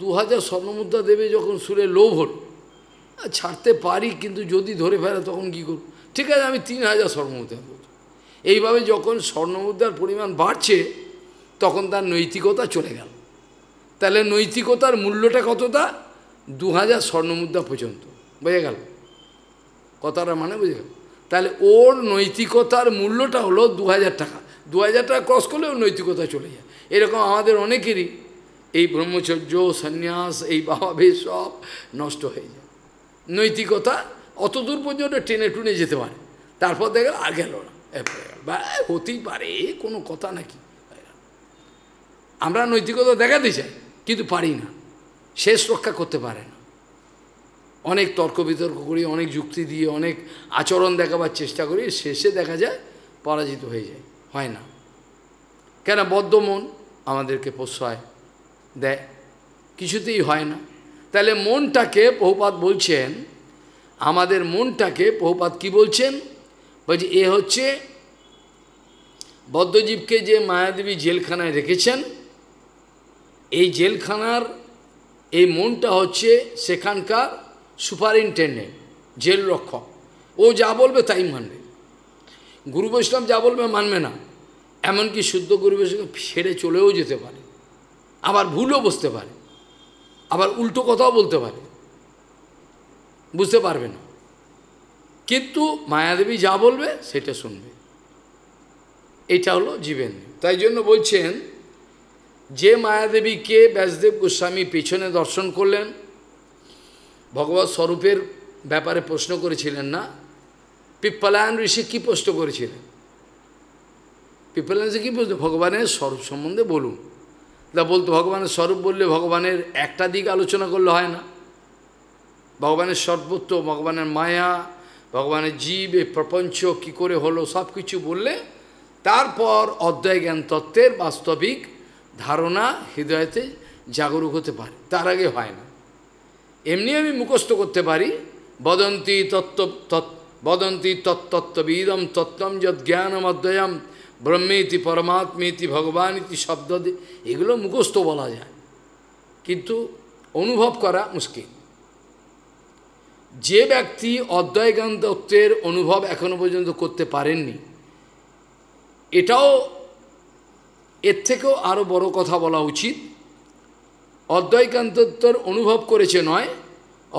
দু হাজার স্বর্ণমুদ্রা দেবে যখন সুরে লোভ হল ছাড়তে পারি কিন্তু যদি ধরে ফেলে তখন কী করব ঠিক আছে আমি তিন হাজার স্বর্ণমুদ্রা করব এইভাবে যখন স্বর্ণমুদ্রার পরিমাণ বাড়ছে তখন তার নৈতিকতা চলে গেল তাহলে নৈতিকতার মূল্যটা কতটা দু হাজার স্বর্ণমুদ্রা পর্যন্ত বোঝা গেল কথাটা মানে বুঝে গেল তাহলে ওর নৈতিকতার মূল্যটা হলো দু হাজার টাকা দু হাজার টাকা ক্রস করলে ওর নৈতিকতা চলে যায় এরকম আমাদের অনেকেরই এই ব্রহ্মচর্য সন্ন্যাস এই বাবা সব নষ্ট হয়ে যায় নৈতিকতা অত দূর পর্যন্ত ট্রেনে টুনে যেতে পারে তারপর দেখে আর গেল না বা হতেই পারে কোনো কথা নাকি আমরা নৈতিকতা দেখাতে চাই কিন্তু পারি না শেষ রক্ষা করতে পারে না অনেক তর্ক বিতর্ক করি অনেক যুক্তি দিয়ে অনেক আচরণ দেখাবার চেষ্টা করি শেষে দেখা যায় পরাজিত হয়ে যায় হয় না কেন বদ্ধ মন আমাদেরকে প্রশ্রয় দেয় কিছুতেই হয় না তাহলে মনটাকে বহুপাত বলছেন আমাদের মনটাকে বহুপাত কি বলছেন বলছে এ হচ্ছে বদ্ধজীবকে যে মায়াদেবী জেলখানায় রেখেছেন এই জেলখানার এই মনটা হচ্ছে সেখানকার সুপারিনটেন্ডেন্ট জেল রক্ষক ও যা বলবে তাই মানবে গুরু বৈষ্ণব যা বলবে মানবে না এমনকি শুদ্ধ গুরু বৈষ্ণব ছেড়ে চলেও যেতে পারে আবার ভুলও বসতে পারে আবার উল্টো কথাও বলতে পারে বুঝতে পারবে না কিন্তু মায়াদেবী যা বলবে সেটা শুনবে এটা হলো জীবেন তাই জন্য বলছেন যে মায়াদেবীকে ব্যাসদেব গোস্বামী পেছনে দর্শন করলেন ভগবত স্বরূপের ব্যাপারে প্রশ্ন করেছিলেন না পিপ্পলায়ন ঋষি কী প্রশ্ন করেছিলেন পিপ্পলায়ন ঋষি কী প্রশ্ন ভগবানের স্বরূপ সম্বন্ধে বলুন তা বলতো ভগবানের স্বরূপ বললে ভগবানের একটা দিক আলোচনা করলে হয় না ভগবানের সর্বত্র ভগবানের মায়া ভগবানের জীব প্রপঞ্চ কী করে হলো সব কিছু বললে তারপর অধ্যায় জ্ঞান তত্ত্বের বাস্তবিক ধারণা হৃদয়তে জাগরুক হতে পারে তার আগে হয় না এমনি আমি মুখস্থ করতে পারি বদন্তি তত্ত্ব তৎ বদন্তি তত্ত্ববিদম তত্ত্বম যৎ জ্ঞানম অধ্যয়ম ব্রহ্মে ইতি পরমাত্মে ইতি ভগবান ইতি শব্দ এগুলো মুখস্থ বলা যায় কিন্তু অনুভব করা মুশকিল যে ব্যক্তি অদ্বয়গান তত্ত্বের অনুভব এখনো পর্যন্ত করতে পারেননি এটাও এর থেকেও আরও বড় কথা বলা উচিত অদ্বয়জ্ঞানতত্ত্বর অনুভব করেছে নয়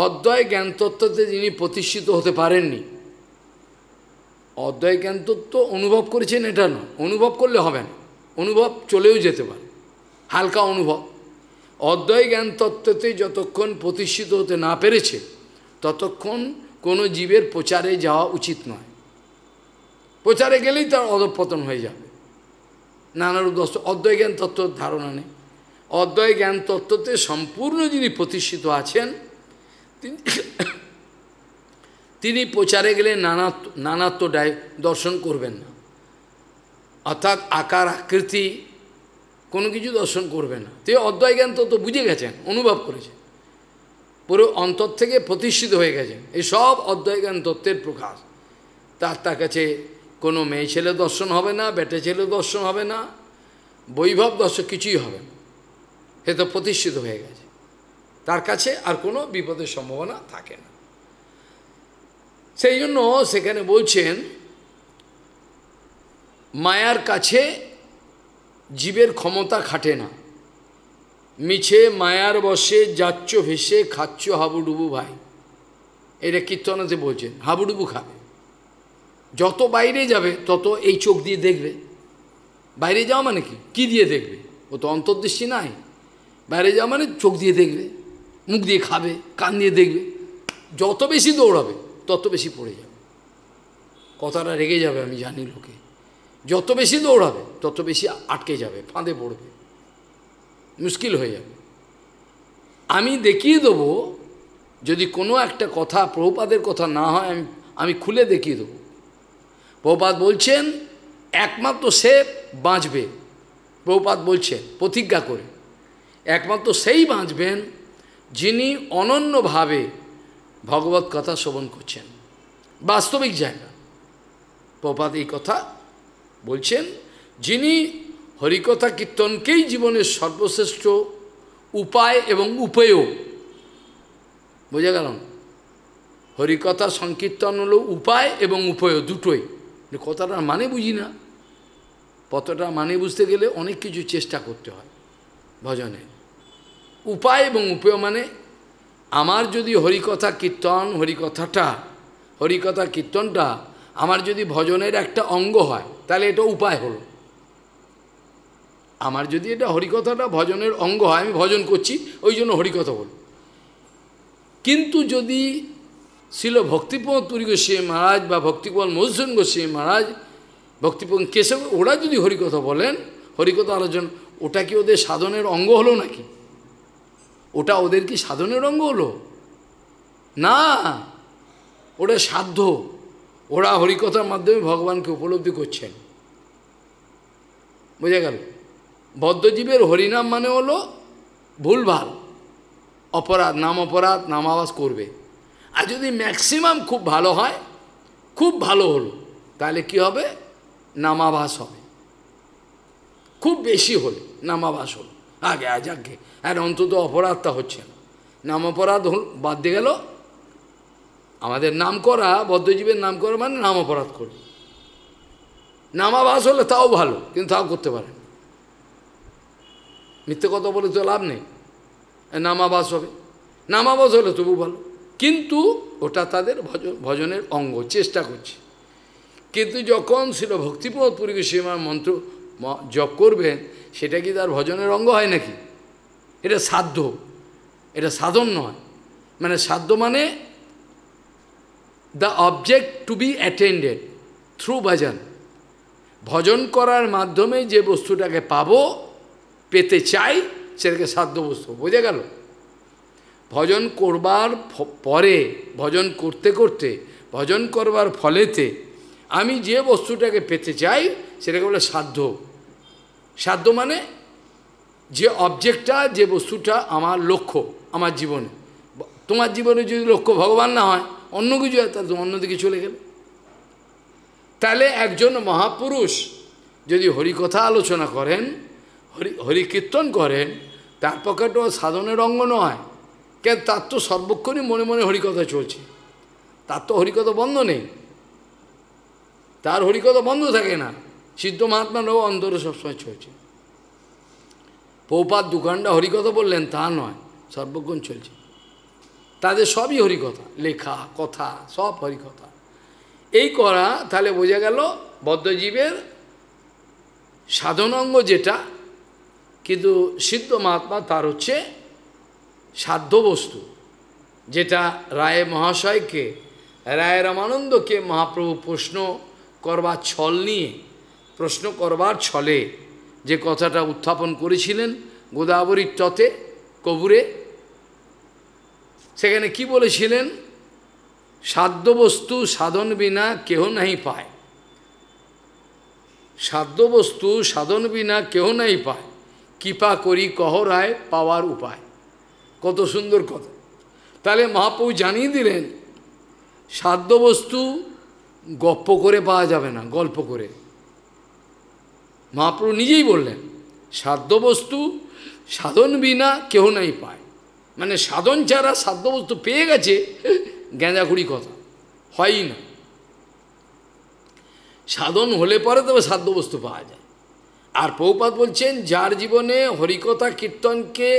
অদ্বয় জ্ঞানতত্ত্বতে যিনি প্রতিষ্ঠিত হতে পারেননি অদ্বয় জ্ঞান তত্ত্ব অনুভব করেছেন এটা নয় অনুভব করলে হবে না অনুভব চলেও যেতে পারে হালকা অনুভব অদ্বয় জ্ঞান তত্ত্বতে যতক্ষণ প্রতিষ্ঠিত হতে না পেরেছে ততক্ষণ কোনো জীবের প্রচারে যাওয়া উচিত নয় প্রচারে গেলেই তার অধপতন হয়ে যাবে নানারূপ দশ অদ্বয় জ্ঞান তত্ত্ব ধারণা নেই অদ্বয় জ্ঞান তত্ত্বতে সম্পূর্ণ যিনি প্রতিষ্ঠিত আছেন তিনি তিনি প্রচারে গেলে নানাত্ব নানাত্ব ডায় দর্শন করবেন না অর্থাৎ আকার আকৃতি কোনো কিছু দর্শন করবে না তে অদ্বয় জ্ঞান তো বুঝে গেছেন অনুভব করেছেন পুরো অন্তর থেকে প্রতিষ্ঠিত হয়ে গেছেন এই সব অদ্বয় জ্ঞান তত্ত্বের প্রকাশ তার তার কাছে কোনো মেয়ে ছেলে দর্শন হবে না বেটে ছেলে দর্শন হবে না বৈভব দর্শক কিছুই হবে না সে তো প্রতিষ্ঠিত হয়ে গেছে তার কাছে আর কোনো বিপদের সম্ভাবনা থাকে না সেই জন্য সেখানে বলছেন মায়ার কাছে জীবের ক্ষমতা খাটে না মিছে মায়ার বসে যাচ্ছ ভেসে খাচ্ছ হাবুডুবু ভাই এটা কীর্তনাতে বলছেন হাবুডুবু খাবে যত বাইরে যাবে তত এই চোখ দিয়ে দেখবে বাইরে যাওয়া মানে কি কী দিয়ে দেখবে ও তো অন্তর্দৃষ্টি নাই বাইরে যাওয়া মানে চোখ দিয়ে দেখবে মুখ দিয়ে খাবে কান দিয়ে দেখবে যত বেশি দৌড়াবে তত বেশি পড়ে যাবে কথাটা রেগে যাবে আমি জানি লোকে যত বেশি দৌড়াবে তত বেশি আটকে যাবে ফাঁদে পড়বে মুশকিল হয়ে যাবে আমি দেখিয়ে দেব যদি কোনো একটা কথা প্রভুপাদের কথা না হয় আমি আমি খুলে দেখিয়ে দেব প্রভুপাত বলছেন একমাত্র সে বাঁচবে প্রভুপাত বলছেন প্রতিজ্ঞা করে একমাত্র সেই বাঁচবেন যিনি অনন্যভাবে ভগবত কথা শ্রবণ করছেন বাস্তবিক জায়গা প্রপাত এই কথা বলছেন যিনি হরিকথা কীর্তনকেই জীবনের সর্বশ্রেষ্ঠ উপায় এবং উপায়ও বোঝা গেল হরিকথা সংকীর্তন হলো উপায় এবং উপেয় দুটোই কথাটার মানে বুঝি না কতটা মানে বুঝতে গেলে অনেক কিছু চেষ্টা করতে হয় ভজনে উপায় এবং উপায় মানে আমার যদি হরিকথা কীর্তন হরিকথাটা হরিকথা কীর্তনটা আমার যদি ভজনের একটা অঙ্গ হয় তাহলে এটা উপায় হলো আমার যদি এটা হরিকথাটা ভজনের অঙ্গ হয় আমি ভজন করছি ওই জন্য হরিকথা বল কিন্তু যদি ছিল ভক্তিপদ তুরি গোস্বী মহারাজ বা ভক্তিপদ মধুসূন গোস্বী মহারাজ ভক্তিপদ কেশব ওরা যদি হরিকথা বলেন হরিকথা আলোচনা ওটা কি ওদের সাধনের অঙ্গ হলো নাকি ওটা ওদের কি সাধনের অঙ্গ হলো না ওটা সাধ্য ওরা হরিকথার মাধ্যমে ভগবানকে উপলব্ধি করছেন বোঝা গেল বদ্ধজীবের হরিনাম মানে হলো ভুলভাল অপরাধ নাম অপরাধ নাম আওয়াজ করবে আর যদি ম্যাক্সিমাম খুব ভালো হয় খুব ভালো হলো তাহলে কি হবে নামাভাস হবে খুব বেশি হলে নামাভাস হলো আগে আগে আর অন্তত অপরাধটা হচ্ছে না নাম অপরাধ বাদ দিয়ে গেল আমাদের নাম করা বদ্ধজীবের নাম করা মানে নাম অপরাধ করবে নামাবাস হলে তাও ভালো কিন্তু তাও করতে পারে মিথ্যে কথা বলে তো লাভ নেই নামাবাস হবে নামাবাস হলে তবু ভালো কিন্তু ওটা তাদের ভজনের অঙ্গ চেষ্টা করছে কিন্তু যখন ছিল ভক্তিপ্রদ পুরী মন্ত্র জপ করবেন সেটা কি তার ভজনের অঙ্গ হয় নাকি এটা সাধ্য এটা সাধন নয় মানে সাধ্য মানে the object to be attended through bhajan bhajan করার মাধ্যমে যে বস্তুটাকে পাব পেতে চাই সেটাকে সাধ্য বস্তু বোঝা গেল ভজন করবার পরে ভজন করতে করতে ভজন করবার ফলেতে আমি যে বস্তুটাকে পেতে চাই সেটাকে বলে সাধ্য সাধ্য মানে যে অবজেক্টটা যে বস্তুটা আমার লক্ষ্য আমার জীবনে তোমার জীবনে যদি লক্ষ্য ভগবান না হয় অন্য কিছু হয় তাহলে অন্যদিকে চলে গেলে তাহলে একজন মহাপুরুষ যদি হরিকথা আলোচনা করেন হরি হরিকীর্তন করেন তার পকেটও সাধনের অঙ্গ নয় কেন তার তো সর্বক্ষণই মনে মনে হরিকথা চলছে তার তো হরিকথা বন্ধ নেই তার হরিকথা বন্ধ থাকে না সিদ্ধ মহাত্মারও অন্তরে সবসময় চলছে পৌপাত দুখণ্ড হরিকথা বললেন তা নয় সর্বক্ষণ চলছে তাদের সবই হরিকথা লেখা কথা সব হরিকথা এই করা তাহলে বোঝা গেল বদ্ধজীবের সাধনাঙ্গ যেটা কিন্তু সিদ্ধ মহাত্মা তার হচ্ছে সাধ্য বস্তু যেটা রায় মহাশয়কে রায় রামানন্দকে মহাপ্রভু প্রশ্ন করবার ছল নিয়ে প্রশ্ন করবার ছলে যে কথাটা উত্থাপন করেছিলেন গোদাবরীর টতে কবুরে সেখানে কি বলেছিলেন সাধ্যবস্তু সাধন বিনা কেহ নাই পায় সাধ্যবস্তু সাধন বিনা কেহ নাই পায় কৃপা করি কহরায় পাওয়ার উপায় কত সুন্দর কথা তাহলে মহাপ্রভু জানিয়ে দিলেন সাধ্যবস্তু গপ্প করে পাওয়া যাবে না গল্প করে মহাপ্রভু নিজেই বললেন সাধ্যবস্তু সাধন বিনা কেউ নাই পায় মানে সাধন ছাড়া সাধ্যবস্তু পেয়ে গেছে গেঁজাখুড়ি কথা হয়ই না সাধন হলে পরে তবে সাধ্যবস্তু পাওয়া যায় আর পৌপাত বলছেন যার জীবনে হরিকথা কীর্তনকে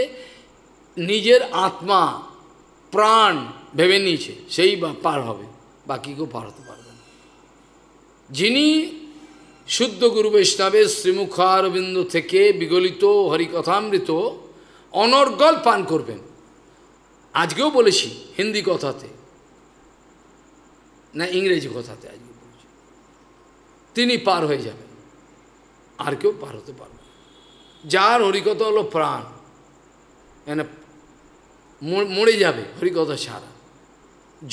নিজের আত্মা প্রাণ ভেবে নিয়েছে সেই পার হবে বাকি কেউ পার হতে পারবে না যিনি শুদ্ধ গুরু বৈষ্ণবের শ্রীমুখারবিন্দু থেকে বিগলিত হরিকথামৃত অনর্গল পান করবেন আজকেও বলেছি হিন্দি কথাতে না ইংরেজি কথাতে আজকে বলেছি তিনি পার হয়ে যাবেন আর কেউ পার হতে পারবে যার হরিকথা হলো প্রাণ মানে মরে যাবে হরিকথা ছাড়া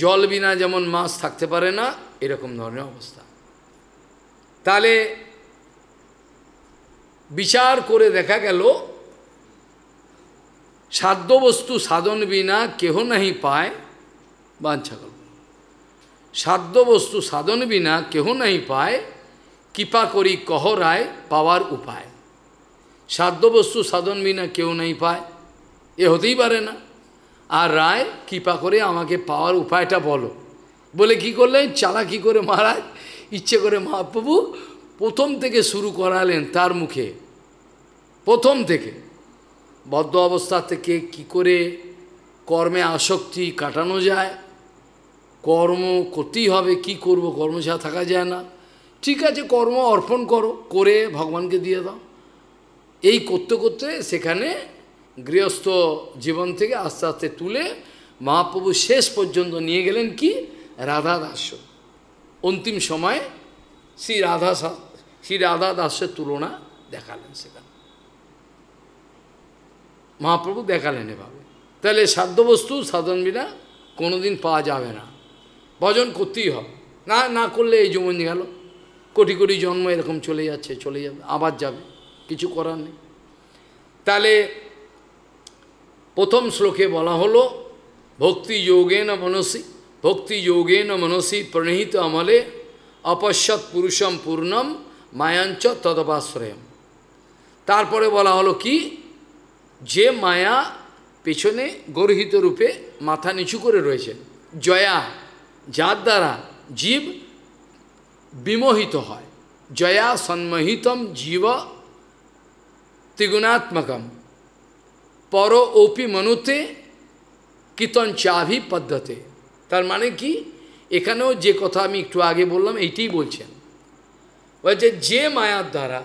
জল বিনা যেমন মাছ থাকতে পারে না এরকম ধরনের অবস্থা তাহলে বিচার করে দেখা গেল সাধ্য বস্তু সাধন বিনা কেহ নাহি পায় সাধ্য বস্তু সাধন বিনা কেহ নাহি পায় কৃপা করি কহ রায় পাওয়ার উপায় সাধ্য বস্তু সাধন বিনা কেউ নাই পায় এ হতেই পারে না আর রায় কৃপা করে আমাকে পাওয়ার উপায়টা বলো বলে কি করলেন কি করে মহারাজ ইচ্ছে করে মহাপ্রভু প্রথম থেকে শুরু করালেন তার মুখে প্রথম থেকে বদ্ধ অবস্থা থেকে কি করে কর্মে আসক্তি কাটানো যায় কর্ম করতেই হবে কি করব কর্ম ছাড়া থাকা যায় না ঠিক আছে কর্ম অর্পণ করো করে ভগবানকে দিয়ে দাও এই করতে করতে সেখানে গৃহস্থ জীবন থেকে আস্তে আস্তে তুলে মহাপ্রভু শেষ পর্যন্ত নিয়ে গেলেন কি রাধা দাস্য অন্তিম সময়ে শ্রী রাধা শ্রী রাধা দাসের তুলনা দেখালেন সেখানে মহাপ্রভু দেখালেন এভাবে তাহলে সাধ্যবস্তু সাধন বিনা কোনোদিন পাওয়া যাবে না ভজন করতেই হবে না না করলে এই জীবন গেল কোটি কোটি জন্ম এরকম চলে যাচ্ছে চলে যাবে আবার যাবে কিছু করার নেই তাহলে প্রথম শ্লোকে বলা হলো ভক্তি Jogen মনসী Bhakti yogena manosi pranihita amale apashat purusham purnam মায়াঞ্চ তদবাশ্রয়ম তারপরে বলা হলো কি যে মায়া পেছনে গর্হিত রূপে মাথা নিচু করে রয়েছেন জয়া যার দ্বারা জীব বিমোহিত হয় জয়া সন্মহিতম জীব ত্রিগুণাত্মকম পর ওপি মনুতে কীতন চাভি পদ্ধতে তার মানে কি এখানেও যে কথা আমি একটু আগে বললাম এইটাই বলছেন বলছে যে মায়ার দ্বারা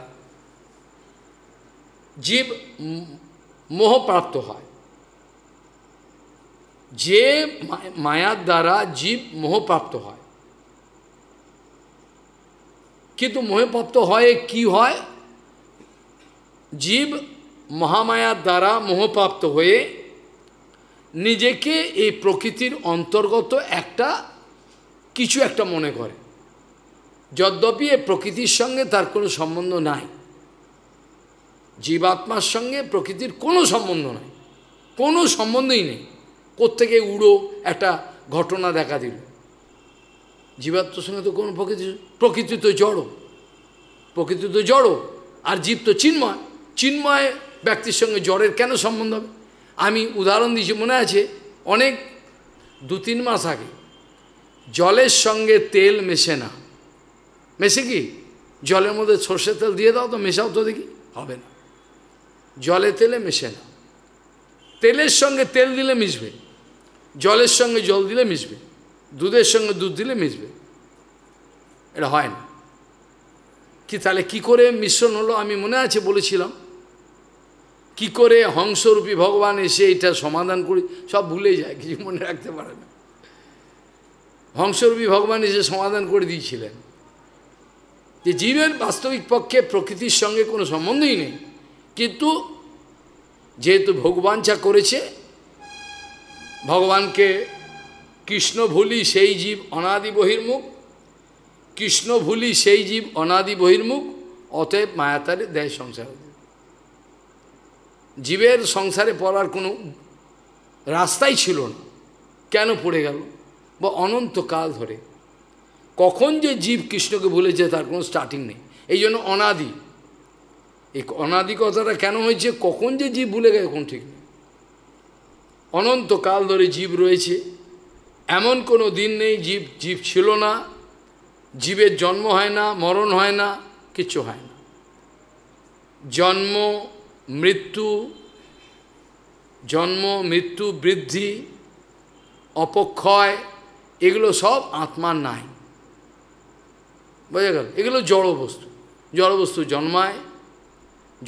জীব মোহপ্রাপ্ত হয় যে মায়ার দ্বারা জীব মোহপ্রাপ্ত হয় কিন্তু মোহপ্রাপ্ত হয় কি হয় জীব মহামায়ার দ্বারা মোহপ্রাপ্ত হয়ে নিজেকে এই প্রকৃতির অন্তর্গত একটা কিছু একটা মনে করে যদ্যপি এ প্রকৃতির সঙ্গে তার কোনো সম্বন্ধ নাই জীবাত্মার সঙ্গে প্রকৃতির কোনো সম্বন্ধ নাই কোনো সম্বন্ধই নেই কোত্থেকে উড়ো একটা ঘটনা দেখা দিল জীবাত্মার সঙ্গে তো কোনো প্রকৃতি প্রকৃতি তো জড়ো প্রকৃতি তো জড়ো আর জীব তো চিন্ময় চিন্ময় ব্যক্তির সঙ্গে জড়ের কেন সম্বন্ধ হবে আমি উদাহরণ দিয়েছি মনে আছে অনেক দু তিন মাস আগে জলের সঙ্গে তেল মেশে না মেশে কি জলের মধ্যে সর্ষে তেল দিয়ে দাও তো মেশাও তো দেখি হবে না জলে তেলে মেশে না তেলের সঙ্গে তেল দিলে মিশবে জলের সঙ্গে জল দিলে মিশবে দুধের সঙ্গে দুধ দিলে মিশবে এটা হয় না কি তাহলে কি করে মিশ্রণ হলো আমি মনে আছে বলেছিলাম কি করে হংসরূপী ভগবান এসে এটা সমাধান করি সব ভুলে যায় কিছু মনে রাখতে পারে না হংসরূপী ভগবান এসে সমাধান করে দিয়েছিলেন যে জীবের বাস্তবিক পক্ষে প্রকৃতির সঙ্গে কোনো সম্বন্ধই নেই কিন্তু যেহেতু ভগবান যা করেছে ভগবানকে কৃষ্ণ ভুলি সেই জীব অনাদি বহির্মুখ কৃষ্ণ ভুলি সেই জীব অনাদি বহির্মুখ অতএব মায়াতারে দেয় সংসার জীবের সংসারে পড়ার কোনো রাস্তাই ছিল না কেন পড়ে গেল বা অনন্তকাল ধরে কখন যে জীব কৃষ্ণকে ভুলেছে তার কোনো স্টার্টিং নেই এই জন্য অনাদি এই অনাদি কথাটা কেন হয়েছে কখন যে জীব ভুলে গেছে কোন ঠিক নেই অনন্তকাল ধরে জীব রয়েছে এমন কোনো দিন নেই জীব জীব ছিল না জীবের জন্ম হয় না মরণ হয় না কিছু হয় না জন্ম মৃত্যু জন্ম মৃত্যু বৃদ্ধি অপক্ষয় এগুলো সব আত্মার নাই বোঝা গেল এগুলো জড় বস্তু জড় বস্তু জন্মায়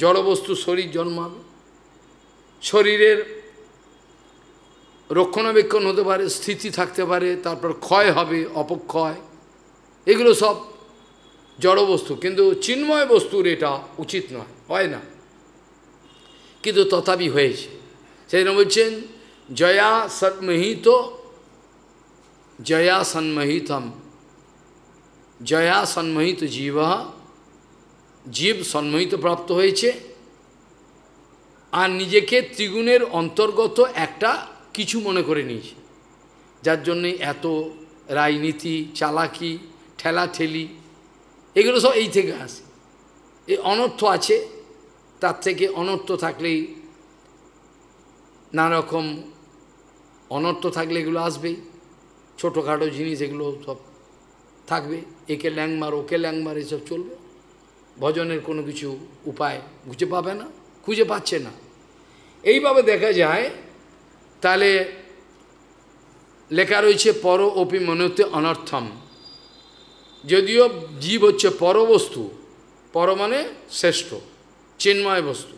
জড় বস্তু শরীর জন্মাবে শরীরের রক্ষণাবেক্ষণ হতে পারে স্থিতি থাকতে পারে তারপর ক্ষয় হবে অপক্ষয় এগুলো সব জড়বস্তু কিন্তু চিন্ময় বস্তুর এটা উচিত নয় হয় না কিন্তু তথাপি হয়েছে জন্য বলছেন জয়া সন্মহিত জয়া সন্মহিতম জয়া সন্মহিত জীব জীব সন্মহিত প্রাপ্ত হয়েছে আর নিজেকে ত্রিগুণের অন্তর্গত একটা কিছু মনে করে নিয়েছে যার জন্যে এত রাজনীতি চালাকি ঠেলা ঠেলি এগুলো সব এই থেকে আসে এই অনর্থ আছে তার থেকে অনর্থ থাকলেই নানারকম অনর্থ থাকলে এগুলো আসবেই ছোটোখাটো জিনিস এগুলো সব থাকবে একে ল্যাংমার ওকে ল্যাংমার এসব চলবে ভজনের কোনো কিছু উপায় খুঁজে পাবে না খুঁজে পাচ্ছে না এইভাবে দেখা যায় তাহলে লেখা রয়েছে পর অপি মনতে অনর্থম যদিও জীব হচ্ছে পরবস্তু পর মানে শ্রেষ্ঠ চিন্ময় বস্তু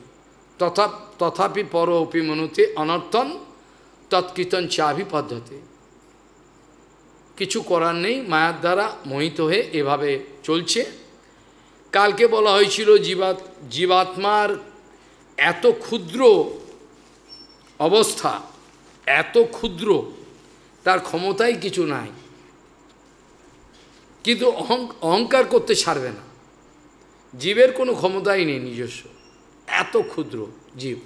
তথা তথাপি পর অপিমনুতে অনর্থন তৎকীর্তন চাভি পদ্ধতি কিছু করার নেই মায়ার দ্বারা মোহিত হয়ে এভাবে চলছে কালকে বলা হয়েছিল জীবাত জীবাত্মার এত ক্ষুদ্র অবস্থা এত ক্ষুদ্র তার ক্ষমতাই কিছু নাই কিন্তু অহং অহংকার করতে ছাড়বে না জীবের কোনো ক্ষমতাই নেই নিজস্ব এত ক্ষুদ্র জীব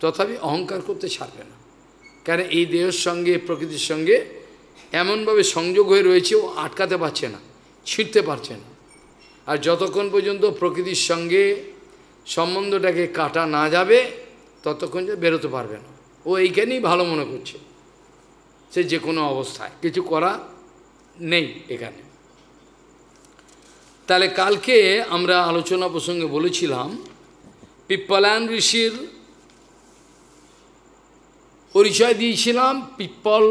তথাপি অহংকার করতে ছাড়বে না কেন এই দেহের সঙ্গে প্রকৃতির সঙ্গে এমনভাবে সংযোগ হয়ে রয়েছে ও আটকাতে পারছে না ছিঁড়তে পারছে না আর যতক্ষণ পর্যন্ত প্রকৃতির সঙ্গে সম্বন্ধটাকে কাটা না যাবে ততক্ষণ যে বেরোতে পারবে না ও এইখানেই ভালো মনে করছে সে যে কোনো অবস্থায় কিছু করা নেই এখানে তাহলে কালকে আমরা আলোচনা প্রসঙ্গে বলেছিলাম পিপ্পলায়ন ঋষির পরিচয় দিয়েছিলাম পিপ্পল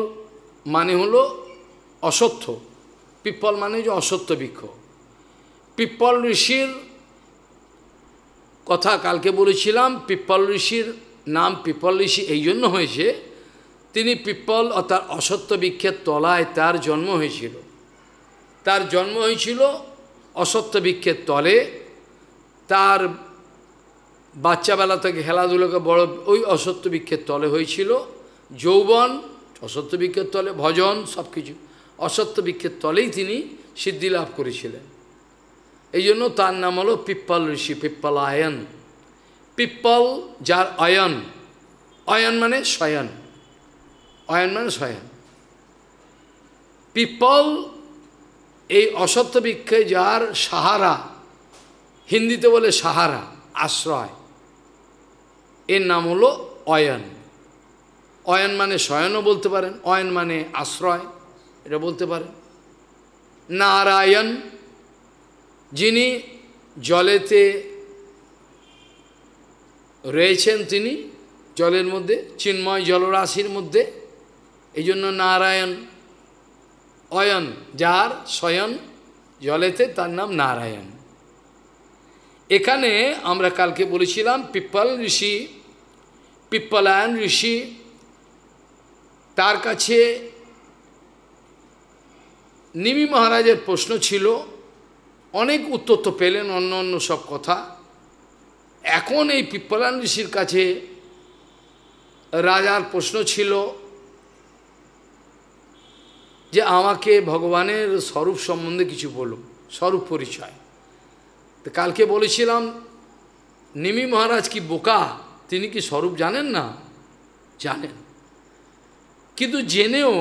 মানে হলো অসত্য পিপ্পল মানে যে অসত্য বৃক্ষ পিপ্পল ঋষির কথা কালকে বলেছিলাম পিপ্পল ঋষির নাম পিপ্পল ঋষি এই জন্য হয়েছে তিনি পিপ্পল অর্থাৎ অসত্য বৃক্ষের তলায় তার জন্ম হয়েছিল তার জন্ম হয়েছিল অসত্য বৃক্ষের তলে তার বাচ্চাবেলা থেকে খেলাধুলোকে বড় ওই অসত্য বৃক্ষের তলে হয়েছিল যৌবন অসত্য বৃক্ষের তলে ভজন সব কিছু অসত্য বৃক্ষের তলেই তিনি সিদ্ধি লাভ করেছিলেন এই জন্য তার নাম হলো পিপ্পল ঋষি পিপ্পল আয়ন পিপ্পল যার অয়ন অয়ন মানে শয়ন অয়ন মানে শয়ন পিপ্পল এই অসত্য বৃক্ষে যার সাহারা হিন্দিতে বলে সাহারা আশ্রয় এর নাম হলো অয়ন অয়ন মানে শয়নও বলতে পারেন অয়ন মানে আশ্রয় এটা বলতে পারেন নারায়ণ যিনি জলেতে রয়েছেন তিনি জলের মধ্যে চিন্ময় জলরাশির মধ্যে এই জন্য নারায়ণ অয়ন যার স্বয়ন জলেতে তার নাম নারায়ণ এখানে আমরা কালকে বলেছিলাম পিপ্পল ঋষি পিপ্পলায়ন ঋষি তার কাছে নিমি মহারাজের প্রশ্ন ছিল অনেক উত্তর তো পেলেন অন্য অন্য সব কথা এখন এই পিপ্পলায়ন ঋষির কাছে রাজার প্রশ্ন ছিল যে আমাকে ভগবানের স্বরূপ সম্বন্ধে কিছু বলো স্বরূপ পরিচয় তো কালকে বলেছিলাম নিমি মহারাজ কি বোকা তিনি কি স্বরূপ জানেন না জানেন কিন্তু জেনেও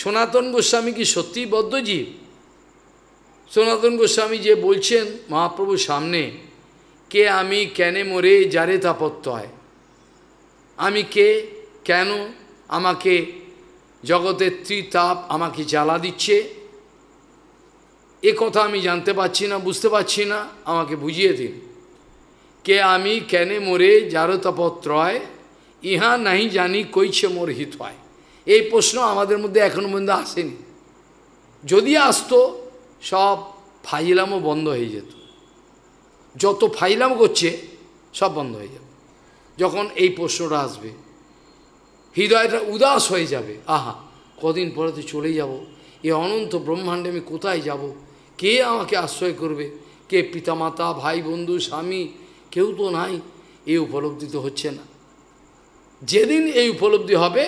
সনাতন গোস্বামী কি সত্যি বদ্ধজীব সনাতন গোস্বামী যে বলছেন মহাপ্রভুর সামনে কে আমি কেনে মরে যারে তাপত্য হয় আমি কে কেন আমাকে জগতের ত্রিতাপ আমাকে জ্বালা দিচ্ছে এ কথা আমি জানতে পারছি না বুঝতে পারছি না আমাকে বুঝিয়ে দিন কে আমি কেনে মোরে যার তপত্রয় ইহা নাহি জানি কইছে মোর হিত হয় এই প্রশ্ন আমাদের মধ্যে এখনও পর্যন্ত আসেনি যদি আসতো সব ফাইলামও বন্ধ হয়ে যেত যত ফাইলাম করছে সব বন্ধ হয়ে যাবে যখন এই প্রশ্নটা আসবে হৃদয়টা উদাস হয়ে যাবে আহা কদিন পরে তো চলে যাব। এ অনন্ত ব্রহ্মাণ্ডে আমি কোথায় যাব। কে আমাকে আশ্রয় করবে কে পিতামাতা ভাই বন্ধু স্বামী কেউ তো নাই এই উপলব্ধি তো হচ্ছে না যেদিন এই উপলব্ধি হবে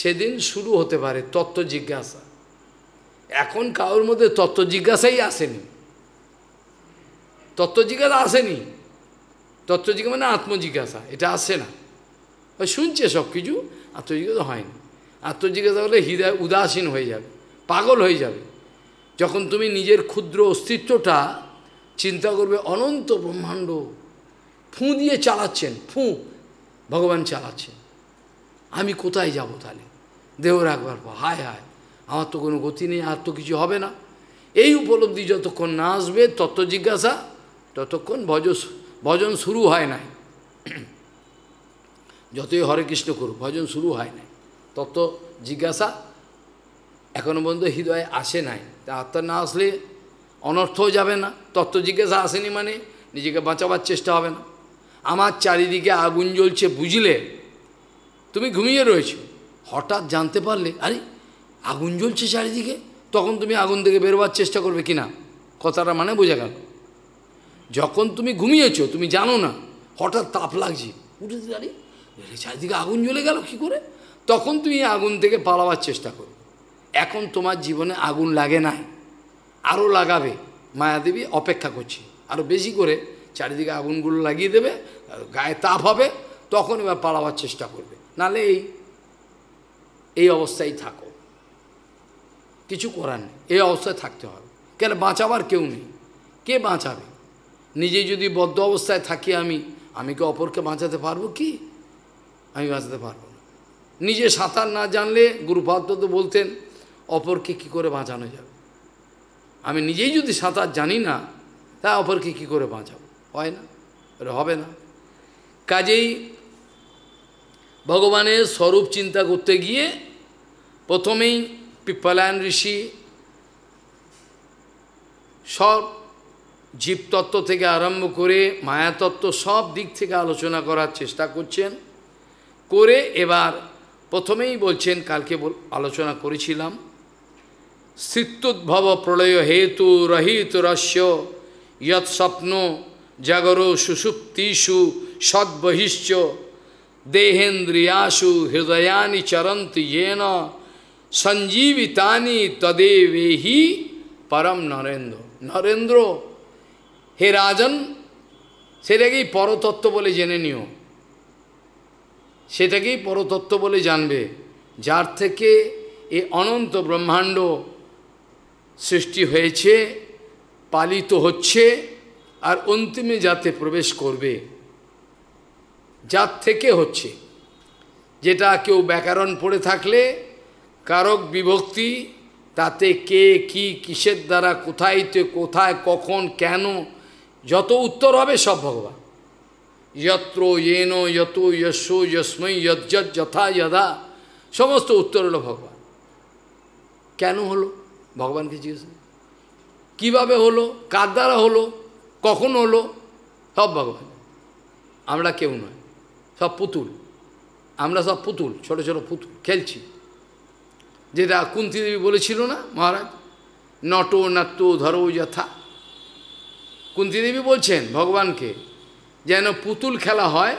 সেদিন শুরু হতে পারে তত্ত্ব জিজ্ঞাসা এখন কারোর মধ্যে তত্ত্ব জিজ্ঞাসাই আসেনি তত্ত্ব জিজ্ঞাসা আসেনি তত্ত্ব জিজ্ঞাসা মানে আত্মজিজ্ঞাসা এটা আসে না ওই শুনছে সব কিছু আত্মজিজ্ঞাসা হয়নি আত্মজিজ্ঞাসা হলে হৃদয় উদাসীন হয়ে যাবে পাগল হয়ে যাবে যখন তুমি নিজের ক্ষুদ্র অস্তিত্বটা চিন্তা করবে অনন্ত ব্রহ্মাণ্ড ফু দিয়ে চালাচ্ছেন ফু ভগবান চালাচ্ছেন আমি কোথায় যাব তাহলে দেহ রাখবার পর হায় হায় আমার তো কোনো গতি নেই আর তো কিছু হবে না এই উপলব্ধি যতক্ষণ না আসবে তত্ত্ব জিজ্ঞাসা ততক্ষণ ভজ ভজন শুরু হয় নাই যতই হরে কৃষ্ণ করুক ভজন শুরু হয় নাই তত জিজ্ঞাসা এখনও পর্যন্ত হৃদয়ে আসে নাই তা আত্মা না আসলে অনর্থও যাবে না তত্ত্ব জিজ্ঞাসা আসেনি মানে নিজেকে বাঁচাবার চেষ্টা হবে না আমার চারিদিকে আগুন জ্বলছে বুঝলে তুমি ঘুমিয়ে রয়েছো হঠাৎ জানতে পারলে আরে আগুন জ্বলছে চারিদিকে তখন তুমি আগুন থেকে বেরোবার চেষ্টা করবে কিনা কথাটা মানে বোঝা গেল যখন তুমি ঘুমিয়েছো তুমি জানো না হঠাৎ তাপ লাগছে উঠেছি দাঁড়িয়ে চারিদিকে আগুন জ্বলে গেল কি করে তখন তুমি আগুন থেকে পালাবার চেষ্টা করো এখন তোমার জীবনে আগুন লাগে নাই আরও লাগাবে মায়াদেবী অপেক্ষা করছি আরও বেশি করে চারিদিকে আগুনগুলো লাগিয়ে দেবে গায়ে তাপ হবে তখন এবার পালাবার চেষ্টা করবে নালে এই এই অবস্থায় থাকো কিছু করার নেই এই অবস্থায় থাকতে হবে কেন বাঁচাবার কেউ নেই কে বাঁচাবে নিজে যদি বদ্ধ অবস্থায় থাকি আমি আমি কি অপরকে বাঁচাতে পারবো কি আমি বাঁচতে পারবো না নিজে সাঁতার না জানলে গুরুপাদ্য তো বলতেন অপরকে কি করে বাঁচানো যাবে আমি নিজেই যদি সাঁতার জানি না তা অপরকে কি করে বাঁচাবো হয় না হবে না কাজেই ভগবানের স্বরূপ চিন্তা করতে গিয়ে প্রথমেই পিপ্পলায়ন ঋষি সব জীবতত্ত্ব থেকে আরম্ভ করে মায়াতত্ত্ব সব দিক থেকে আলোচনা করার চেষ্টা করছেন করে এবার প্রথমেই বলছেন কালকে আলোচনা করেছিলাম স্থিত্যুদ্ভব প্রলয় হেতু রহিত রস্য ইয়ৎ স্বপ্ন জাগর সুষুপ্তিষু সদ্বহিষ্য দেহেন্দ্রিয়াশু হৃদয়ানি চরন্ত যেন সঞ্জীবিতানি তদেবেহি পরম নরেন্দ্র নরেন্দ্র হে রাজন সেটাকেই পরতত্ত্ব বলে জেনে নিও সেটাকেই পরতত্ত্ব বলে জানবে যার থেকে এ অনন্ত ব্রহ্মাণ্ড সৃষ্টি হয়েছে পালিত হচ্ছে আর অন্তিমে যাতে প্রবেশ করবে যার থেকে হচ্ছে যেটা কেউ ব্যাকরণ পড়ে থাকলে কারক বিভক্তি তাতে কে কি কিসের দ্বারা কোথায় কোথায় কখন কেন যত উত্তর হবে সব ভগবান যত্র এনো যত যশ যস্মৈ যজ্জত যথা যথা সমস্ত উত্তর হলো ভগবান কেন হলো ভগবানকে জিজ্ঞেস কীভাবে হলো কার দ্বারা হলো কখন হলো সব ভগবান আমরা কেউ নয় সব পুতুল আমরা সব পুতুল ছোট ছোট পুতুল খেলছি যেটা কুন্তি দেবী বলেছিল না মহারাজ নট নাট্য ধরো যথা কুন্তি দেবী বলছেন ভগবানকে যেন পুতুল খেলা হয়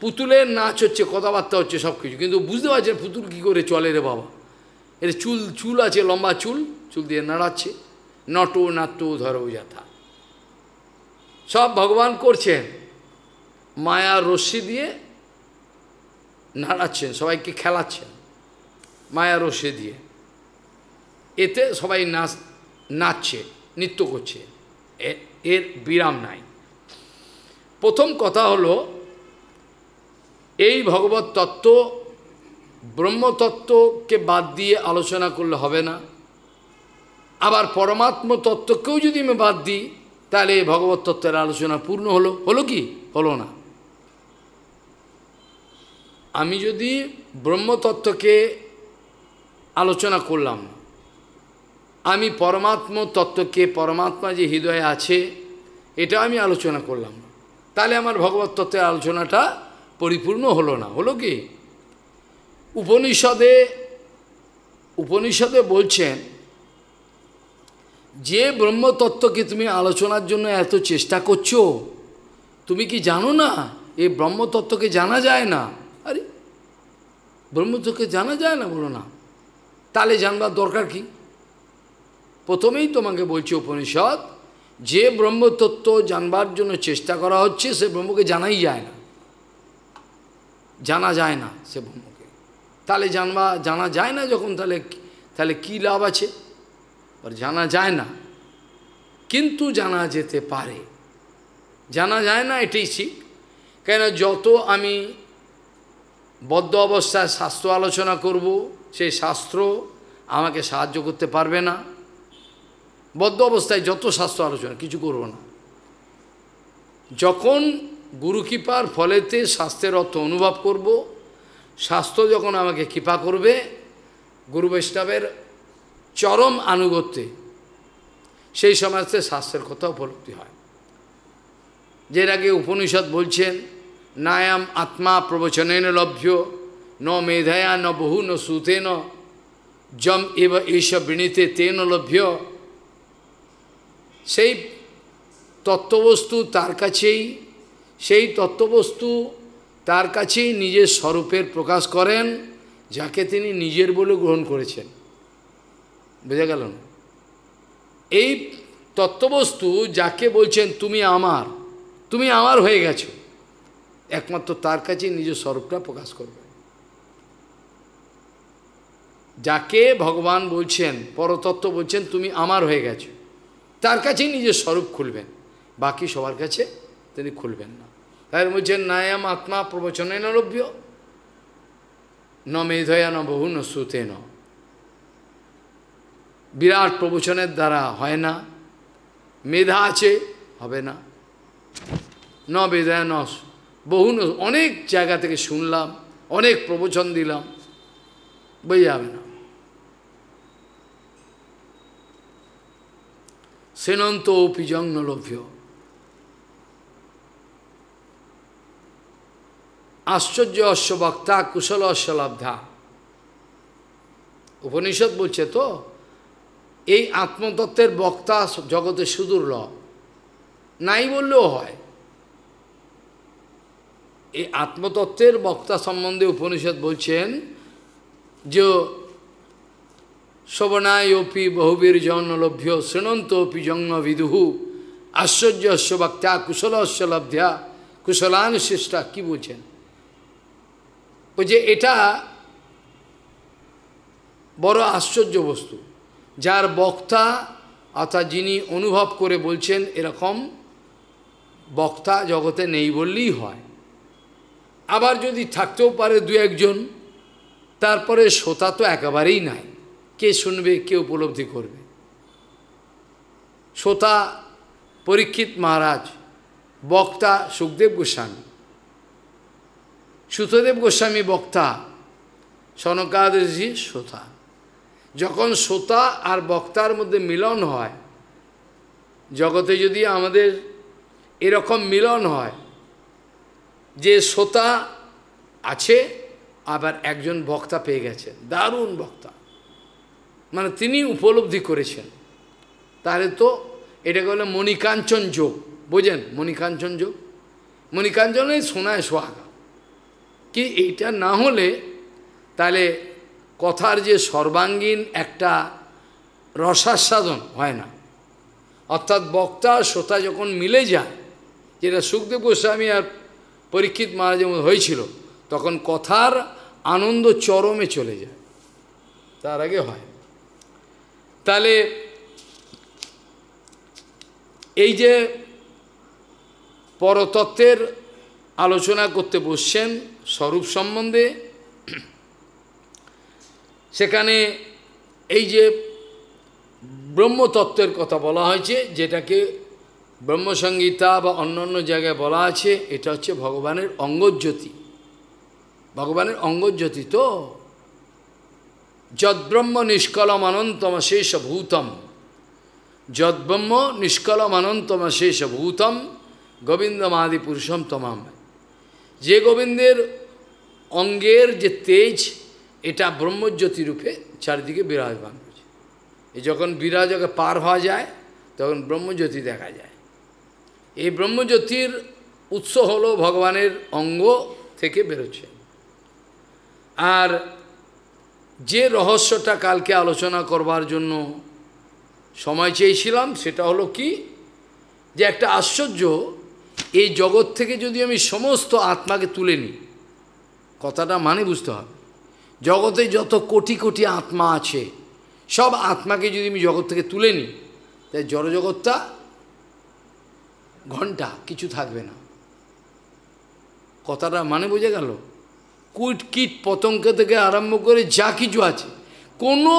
পুতুলের নাচ হচ্ছে কথাবার্তা হচ্ছে সব কিছু কিন্তু বুঝতে পারছেন পুতুল কী করে চলে রে বাবা এর চুল চুল আছে লম্বা চুল চুল দিয়ে নাড়াচ্ছে নট নাট্য ধরো যাথা সব ভগবান করছেন মায়া রশ্মি দিয়ে নাড়াচ্ছেন সবাইকে খেলাচ্ছেন মায়া রশ্মি দিয়ে এতে সবাই নাচ নাচছে নৃত্য করছে এর বিরাম নাই প্রথম কথা হলো এই ভগবত তত্ত্ব ব্রহ্মতত্ত্বকে বাদ দিয়ে আলোচনা করলে হবে না আবার পরমাত্ম তত্ত্বকেও যদি আমি বাদ দিই তাহলে এই ভগবত তত্ত্বের আলোচনা পূর্ণ হলো হলো কি হলো না আমি যদি ব্রহ্মতত্ত্বকে আলোচনা করলাম আমি পরমাত্ম তত্ত্বকে পরমাত্মা যে হৃদয়ে আছে এটা আমি আলোচনা করলাম তাহলে আমার ভগবত তত্ত্বের আলোচনাটা পরিপূর্ণ হলো না হলো কি উপনিষদে উপনিষদে বলছেন যে ব্রহ্মতত্ত্বকে তুমি আলোচনার জন্য এত চেষ্টা করছো তুমি কি জানো না এ ব্রহ্মতত্ত্বকে জানা যায় না আরে ব্রহ্মতত্ত্বকে জানা যায় না বলো না তাহলে জানবার দরকার কি প্রথমেই তোমাকে বলছি উপনিষদ যে ব্রহ্মতত্ত্ব জানবার জন্য চেষ্টা করা হচ্ছে সে ব্রহ্মকে জানাই যায় না জানা যায় না সে ব্রহ্মকে তাহলে জানবা জানা যায় না যখন তাহলে তাহলে কী লাভ আছে জানা যায় না কিন্তু জানা যেতে পারে জানা যায় না এটাই ঠিক কেন যত আমি বদ্ধ অবস্থায় শাস্ত্র আলোচনা করব সেই শাস্ত্র আমাকে সাহায্য করতে পারবে না বদ্ধ অবস্থায় যত শাস্ত্র আলোচনা কিছু করব না যখন গুরু কৃপার ফলেতে শাস্ত্রের অর্থ অনুভব করব শাস্ত্র যখন আমাকে কৃপা করবে গুরু বৈষ্ণবের চরম আনুগত্যে সেই সমাজে শাস্ত্রের কথা উপলব্ধি হয় যের আগে উপনিষদ বলছেন নায়াম আত্মা ন লভ্য ন মেধায়া ন বহু ন সুতেন জম এব এইসব বিনীতে তেন লভ্য সেই তত্ত্ববস্তু তার কাছেই সেই তত্ত্ববস্তু তার কাছেই নিজের স্বরূপের প্রকাশ করেন যাকে তিনি নিজের বলে গ্রহণ করেছেন বোঝা গেল এই তত্ত্ববস্তু যাকে বলছেন তুমি আমার তুমি আমার হয়ে গেছো একমাত্র তার কাছেই নিজের স্বরূপটা প্রকাশ করবে যাকে ভগবান বলছেন পরতত্ত্ব বলছেন তুমি আমার হয়ে গেছো তার কাছেই নিজের স্বরূপ খুলবেন বাকি সবার কাছে তিনি খুলবেন না তাই বলছেন নায়াম আত্মা প্রবচনে নলভ্য ন মেধয়া ন বহু ন শ্রুতে ন বিরাট প্রবচনের দ্বারা হয় না মেধা আছে হবে না ন বেধয়া ন বহু অনেক জায়গা থেকে শুনলাম অনেক প্রবচন দিলাম বোঝা যাবে না সেনন্ত লভ্য আশ্চর্য অশ্ব বক্তা কুশল অশ্বলব্ধা উপনিষদ বলছে তো এই আত্মতত্ত্বের বক্তা জগতে সুদুর্লভ নাই বললেও হয় এই আত্মতত্ত্বের বক্তা সম্বন্ধে উপনিষদ বলছেন যে শবনায়োপি বহুবীর জন্মলভ্য শৃণন্তোপি জন্মবিদুহু আশ্চর্যস্য ভক্তা কুশলস্য লব্ধা কুশলান শিষ্টা কি বলছেন ওই যে এটা বড় আশ্চর্য বস্তু যার বক্তা অর্থাৎ যিনি অনুভব করে বলছেন এরকম বক্তা জগতে নেই বললেই হয় আবার যদি থাকতেও পারে দু একজন তারপরে শ্রোতা তো একেবারেই নাই কে শুনবে কে উপলব্ধি করবে শ্রোতা পরীক্ষিত মহারাজ বক্তা সুখদেব গোস্বামী সুতদেব গোস্বামী বক্তা সনকাদি শ্রোতা যখন শ্রোতা আর বক্তার মধ্যে মিলন হয় জগতে যদি আমাদের এরকম মিলন হয় যে শ্রোতা আছে আবার একজন বক্তা পেয়ে গেছে দারুণ বক্তা মানে তিনি উপলব্ধি করেছেন তাহলে তো এটাকে বলে মণিকাঞ্চন যোগ বোঝেন মণিকাঞ্চন যোগ মণিকাঞ্চনে শোনায় সোহাগা কি এইটা না হলে তাহলে কথার যে সর্বাঙ্গীন একটা রসাস্বাদন হয় না অর্থাৎ বক্তা শ্রোতা যখন মিলে যায় যেটা সুখদেব গোস্বামী আর পরীক্ষিত মারা যেমন হয়েছিল তখন কথার আনন্দ চরমে চলে যায় তার আগে হয় তাহলে এই যে পরতত্ত্বের আলোচনা করতে বসছেন স্বরূপ সম্বন্ধে সেখানে এই যে ব্রহ্মতত্ত্বের কথা বলা হয়েছে যেটাকে ব্রহ্মসংগীতা বা অন্যান্য জায়গায় বলা আছে এটা হচ্ছে ভগবানের অঙ্গজ্যোতি ভগবানের অঙ্গজ্যোতি তো যদ্ব্রহ্ম নিষ্কলম অনন্তম শেষ ভূতম যদ্ব্রহ্ম নিষ্কলম অনন্তম শেষ ভূতম গোবিন্দমাদি পুরুষম তমাম যে গোবিন্দের অঙ্গের যে তেজ এটা ব্রহ্মজ্যোতি রূপে চারিদিকে বিরাজমান হয়েছে যখন বিরাজকে পার হওয়া যায় তখন ব্রহ্মজ্যোতি দেখা যায় এই ব্রহ্মজ্যোতির উৎস হলো ভগবানের অঙ্গ থেকে বেরোচ্ছে আর যে রহস্যটা কালকে আলোচনা করবার জন্য সময় চেয়েছিলাম সেটা হলো কি যে একটা আশ্চর্য এই জগৎ থেকে যদি আমি সমস্ত আত্মাকে তুলে নিই কথাটা মানে বুঝতে হবে জগতে যত কোটি কোটি আত্মা আছে সব আত্মাকে যদি আমি জগৎ থেকে তুলে নিই তাই জড়জগৎটা ঘন্টা কিছু থাকবে না কথাটা মানে বোঝা গেল কুট কীট পতঙ্গ থেকে আরম্ভ করে যা কিছু আছে কোনো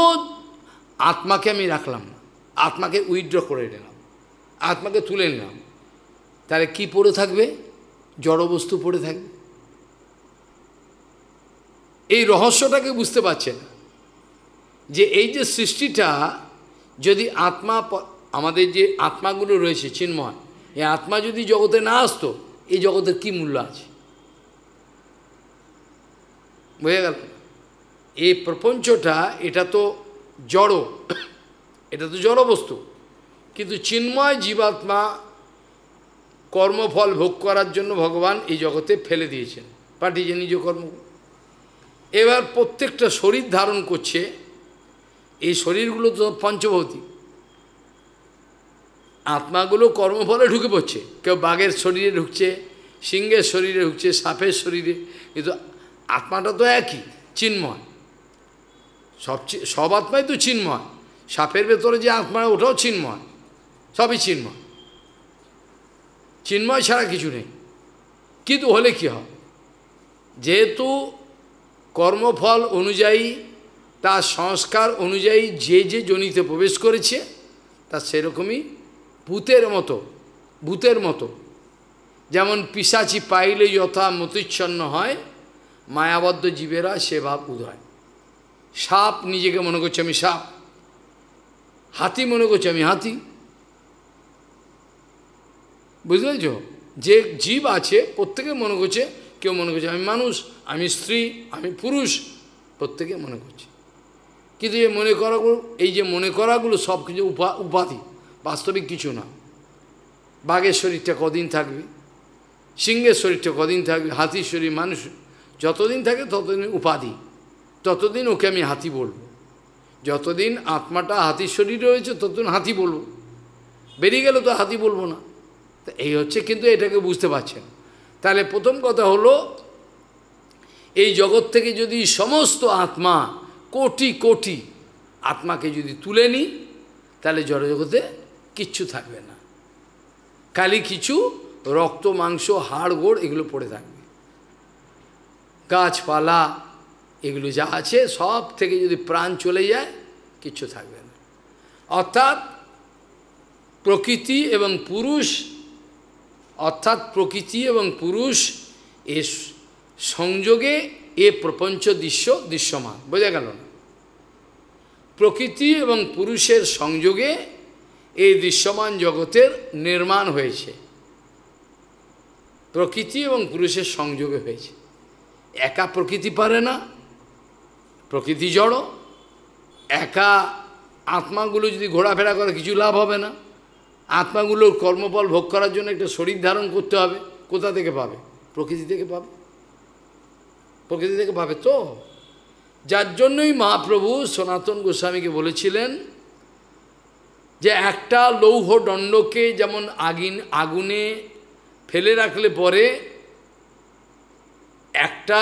আত্মাকে আমি রাখলাম না আত্মাকে উইথড্র করে নিলাম আত্মাকে তুলে নিলাম তাহলে কি পড়ে থাকবে জড়বস্তু পড়ে থাকবে এই রহস্যটাকে বুঝতে পারছে না যে এই যে সৃষ্টিটা যদি আত্মা আমাদের যে আত্মাগুলো রয়েছে চিন্ময় এই আত্মা যদি জগতে না আসতো এই জগতের কি মূল্য আছে বুঝে গেল এই প্রপঞ্চটা এটা তো জড় এটা তো জড় বস্তু কিন্তু চিন্ময় জীবাত্মা কর্মফল ভোগ করার জন্য ভগবান এই জগতে ফেলে দিয়েছেন পাঠিয়েছে নিজ কর্ম এবার প্রত্যেকটা শরীর ধারণ করছে এই শরীরগুলো তো পঞ্চভৌতিক আত্মাগুলো কর্মফলে ঢুকে পড়ছে কেউ বাঘের শরীরে ঢুকছে সিংহের শরীরে ঢুকছে সাপের শরীরে কিন্তু আত্মাটা তো একই চিন্ময় সব সব আত্মাই তো চিন্ময় সাপের ভেতরে যে আত্মা ওটাও চিন্ময় সবই চিন্ময় চিন্ময় ছাড়া কিছু নেই কিন্তু হলে কি হয় যেহেতু কর্মফল অনুযায়ী তার সংস্কার অনুযায়ী যে যে জনিতে প্রবেশ করেছে তা সেরকমই ভূতের মতো ভূতের মতো যেমন পিসাচি পাইলে যথা মতিচ্ছন্ন হয় মায়াবদ্ধ জীবেরা সে ভাব উদয় সাপ নিজেকে মনে করছে আমি সাপ হাতি মনে করছে আমি হাতি বুঝতে পেরেছ যে জীব আছে প্রত্যেকে মনে করছে কেউ মনে করছে আমি মানুষ আমি স্ত্রী আমি পুরুষ প্রত্যেকে মনে করছে কিন্তু এই মনে করাগুলো এই যে মনে করাগুলো সব কিছু উপা উপাধি বাস্তবিক কিছু না বাঘের শরীরটা কদিন থাকবে সিংহের শরীরটা কদিন থাকবে হাতির শরীর মানুষ যতদিন থাকে ততদিন উপাধি ততদিন ওকে আমি হাতি বলবো যতদিন আত্মাটা হাতির শরীর রয়েছে ততদিন হাতি বলবো বেরিয়ে গেলে তো হাতি বলবো না তো এই হচ্ছে কিন্তু এটাকে বুঝতে পারছেন তাহলে প্রথম কথা হলো এই জগৎ থেকে যদি সমস্ত আত্মা কোটি কোটি আত্মাকে যদি তুলে নিই তাহলে জড়জগতে কিচ্ছু থাকবে না খালি কিছু রক্ত মাংস হাড় গোড় এগুলো পড়ে থাকবে গাছপালা এগুলো যা আছে সব থেকে যদি প্রাণ চলে যায় কিচ্ছু থাকবে না অর্থাৎ প্রকৃতি এবং পুরুষ অর্থাৎ প্রকৃতি এবং পুরুষ এ সংযোগে এ প্রপঞ্চ দৃশ্য দৃশ্যমান বোঝা গেল প্রকৃতি এবং পুরুষের সংযোগে এই দৃশ্যমান জগতের নির্মাণ হয়েছে প্রকৃতি এবং পুরুষের সংযোগে হয়েছে একা প্রকৃতি পারে না প্রকৃতি জড়ো একা আত্মাগুলো যদি ঘোরাফেরা করে কিছু লাভ হবে না আত্মাগুলোর কর্মফল ভোগ করার জন্য একটা শরীর ধারণ করতে হবে কোথা থেকে পাবে প্রকৃতি থেকে পাবে প্রকৃতি থেকে পাবে তো যার জন্যই মহাপ্রভু সনাতন গোস্বামীকে বলেছিলেন যে একটা লৌহ দণ্ডকে যেমন আগিন আগুনে ফেলে রাখলে পরে একটা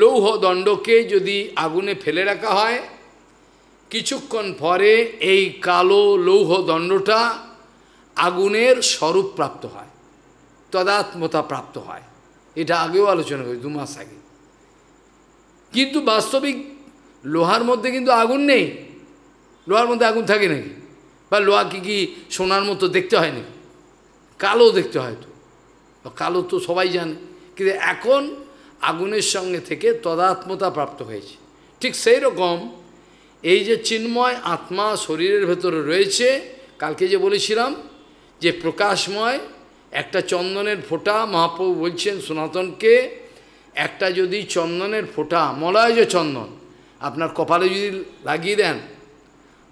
লৌহ দণ্ডকে যদি আগুনে ফেলে রাখা হয় কিছুক্ষণ পরে এই কালো লৌহ দণ্ডটা আগুনের স্বরূপ প্রাপ্ত হয় তদাত্মতা প্রাপ্ত হয় এটা আগেও আলোচনা করি দু মাস আগে কিন্তু বাস্তবিক লোহার মধ্যে কিন্তু আগুন নেই লোহার মধ্যে আগুন থাকে নাকি বা কি কি সোনার মতো দেখতে হয় নাকি কালো দেখতে হয় তো কালো তো সবাই জানে কিন্তু এখন আগুনের সঙ্গে থেকে তদাত্মতা প্রাপ্ত হয়েছে ঠিক সেই রকম এই যে চিন্ময় আত্মা শরীরের ভেতরে রয়েছে কালকে যে বলেছিলাম যে প্রকাশময় একটা চন্দনের ফোঁটা মহাপ্রভু বলছেন সনাতনকে একটা যদি চন্দনের ফোঁটা মলয় যে চন্দন আপনার কপালে যদি লাগিয়ে দেন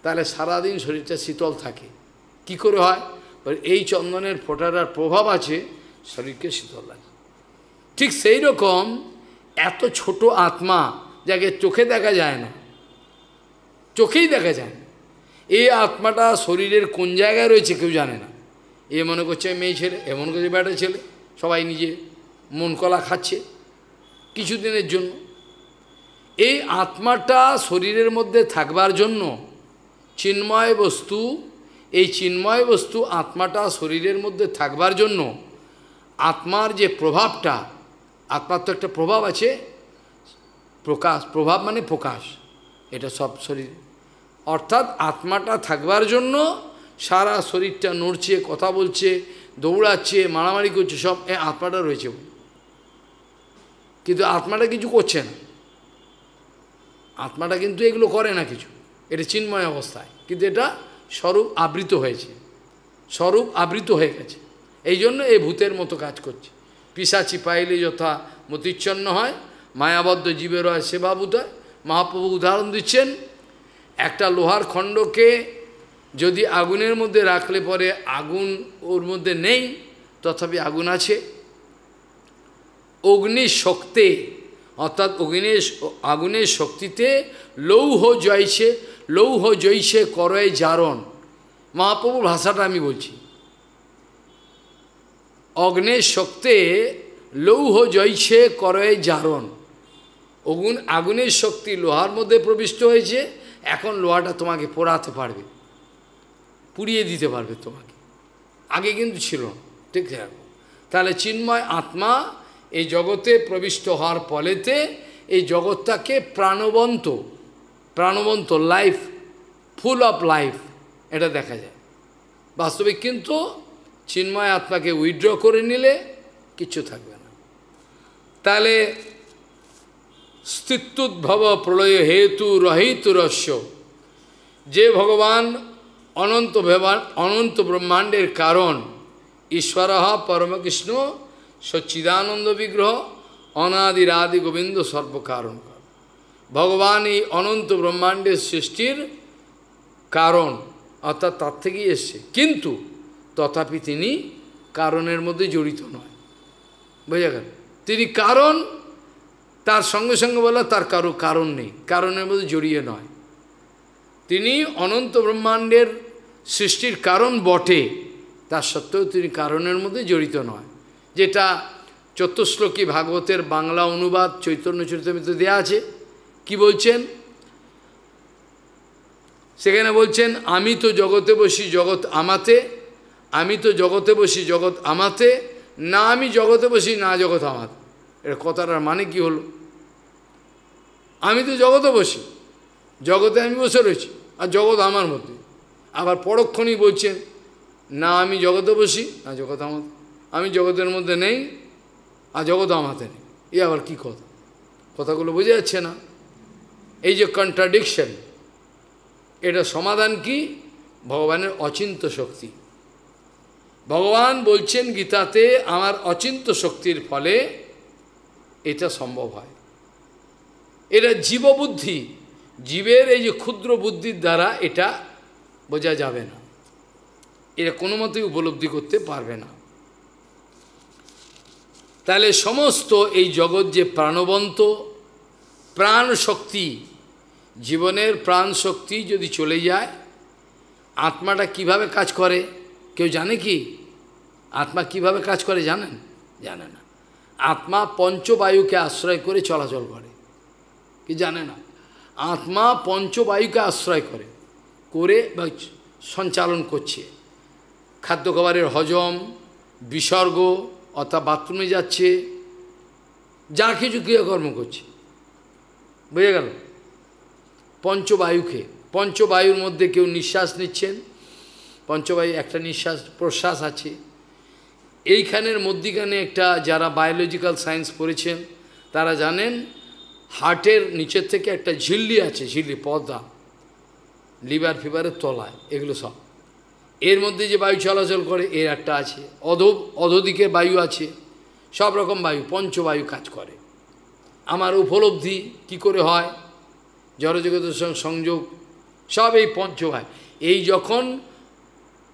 তাহলে সারাদিন শরীরটা শীতল থাকে কি করে হয় এই চন্দনের ফোঁটাটার প্রভাব আছে শরীরকে শীতল লাগে ঠিক সেই রকম এত ছোট আত্মা যাকে চোখে দেখা যায় না চোখেই দেখা যায় না এই আত্মাটা শরীরের কোন জায়গায় রয়েছে কেউ জানে না এ মনে করছে মেয়ে ছেলে এ মনে করছে বেটা ছেলে সবাই নিজে মন কলা খাচ্ছে কিছুদিনের জন্য এই আত্মাটা শরীরের মধ্যে থাকবার জন্য চিন্ময় বস্তু এই চিন্ময় বস্তু আত্মাটা শরীরের মধ্যে থাকবার জন্য আত্মার যে প্রভাবটা আত্মার তো একটা প্রভাব আছে প্রকাশ প্রভাব মানে প্রকাশ এটা সব শরীর অর্থাৎ আত্মাটা থাকবার জন্য সারা শরীরটা নড়ছে কথা বলছে দৌড়াচ্ছে মারামারি করছে সব এ আত্মাটা রয়েছে কিন্তু আত্মাটা কিছু করছে না আত্মাটা কিন্তু এগুলো করে না কিছু এটা চিন্ময় অবস্থায় কিন্তু এটা স্বরূপ আবৃত হয়েছে স্বরূপ আবৃত হয়ে গেছে এই জন্য এই ভূতের মতো কাজ করছে পিসাচি পাইলে যথা মতিচ্ছন্ন হয় মায়াবদ্ধ জীবের হয় সেবা হয় মহাপ্রভু উদাহরণ দিচ্ছেন একটা লোহার খণ্ডকে যদি আগুনের মধ্যে রাখলে পরে আগুন ওর মধ্যে নেই তথাপি আগুন আছে অগ্নি শক্তি অর্থাৎ অগ্নির আগুনের শক্তিতে লৌহ জয়ছে লৌহ জয়ছে করয় জারণ মহাপ্রভুর ভাষাটা আমি বলছি অগ্নের শক্তে লৌহ জৈছে করয়ে জারণ অগুন আগুনের শক্তি লোহার মধ্যে প্রবিষ্ট হয়েছে এখন লোহাটা তোমাকে পোড়াতে পারবে পুড়িয়ে দিতে পারবে তোমাকে আগে কিন্তু ছিল ঠিক আছে তাহলে চিন্ময় আত্মা এই জগতে প্রবিষ্ট হওয়ার ফলেতে এই জগৎটাকে প্রাণবন্ত প্রাণবন্ত লাইফ ফুল অফ লাইফ এটা দেখা যায় বাস্তবিক কিন্তু চিন্ময় আত্মাকে উইড্র করে নিলে কিচ্ছু থাকবে না তাহলে স্থিত্যুদ্ভব প্রলয় হেতু রহিত রস্য যে ভগবান অনন্ত অনন্ত ব্রহ্মাণ্ডের কারণ ঈশ্বর পরমকৃষ্ণ সচ্চিদানন্দ বিগ্রহ অনাদিরাদি রাধি গোবিন্দ সর্বকারণ ভগবান এই অনন্ত ব্রহ্মাণ্ডের সৃষ্টির কারণ অর্থাৎ তার থেকেই এসছে কিন্তু তথাপি তিনি কারণের মধ্যে জড়িত নয় বোঝা গেল তিনি কারণ তার সঙ্গে সঙ্গে বলা তার কারো কারণ নেই কারণের মধ্যে জড়িয়ে নয় তিনি অনন্ত ব্রহ্মাণ্ডের সৃষ্টির কারণ বটে তার সত্ত্বেও তিনি কারণের মধ্যে জড়িত নয় যেটা চতুশ্লোকী ভাগবতের বাংলা অনুবাদ চৈতন্য চরিতামিত দেওয়া আছে কি বলছেন সেখানে বলছেন আমি তো জগতে বসি জগৎ আমাতে আমি তো জগতে বসি জগৎ আমাতে না আমি জগতে বসি না জগৎ আমাতে এটা কথাটার মানে কি হলো আমি তো জগতে বসি জগতে আমি বসে রয়েছি আর জগৎ আমার মধ্যে আবার পরক্ষণই বলছেন না আমি জগতে বসি না জগৎ আমার আমি জগতের মধ্যে নেই আর জগৎ আমাতে নেই এ আবার কী কথা কথাগুলো বোঝা যাচ্ছে না এই যে কন্ট্রাডিকশন এটা সমাধান কি ভগবানের অচিন্ত শক্তি ভগবান বলছেন গীতাতে আমার অচিন্ত শক্তির ফলে এটা সম্ভব হয় এটা জীববুদ্ধি জীবের এই যে ক্ষুদ্র বুদ্ধির দ্বারা এটা বোঝা যাবে না এটা কোনো মতেই উপলব্ধি করতে পারবে না তাহলে সমস্ত এই জগৎ যে প্রাণবন্ত প্রাণ শক্তি জীবনের প্রাণ শক্তি যদি চলে যায় আত্মাটা কিভাবে কাজ করে কেউ জানে কি আত্মা কিভাবে কাজ করে জানেন জানে না আত্মা পঞ্চবায়ুকে আশ্রয় করে চলাচল করে কি জানে না আত্মা পঞ্চবায়ুকে আশ্রয় করে করে সঞ্চালন করছে খাদ্য খাবারের হজম বিসর্গ অর্থাৎ বাথরুমে যাচ্ছে যা কিছু কর্ম করছে বুঝে গেল পঞ্চবায়ুকে পঞ্চবায়ুর মধ্যে কেউ নিঃশ্বাস নিচ্ছেন পঞ্চবায়ু একটা নিঃশ্বাস প্রশ্বাস আছে এইখানের মধ্যিখানে একটা যারা বায়োলজিক্যাল সায়েন্স পড়েছেন তারা জানেন হার্টের নিচের থেকে একটা ঝিল্লি আছে ঝিল্লি পর্দা লিভার ফিভারের তলায় এগুলো সব এর মধ্যে যে বায়ু চলাচল করে এর একটা আছে অধ অধদিকে বায়ু আছে সব রকম বায়ু পঞ্চবায়ু কাজ করে আমার উপলব্ধি কি করে হয় জড়জগতের সঙ্গে সংযোগ সব এই পঞ্চবায়ু এই যখন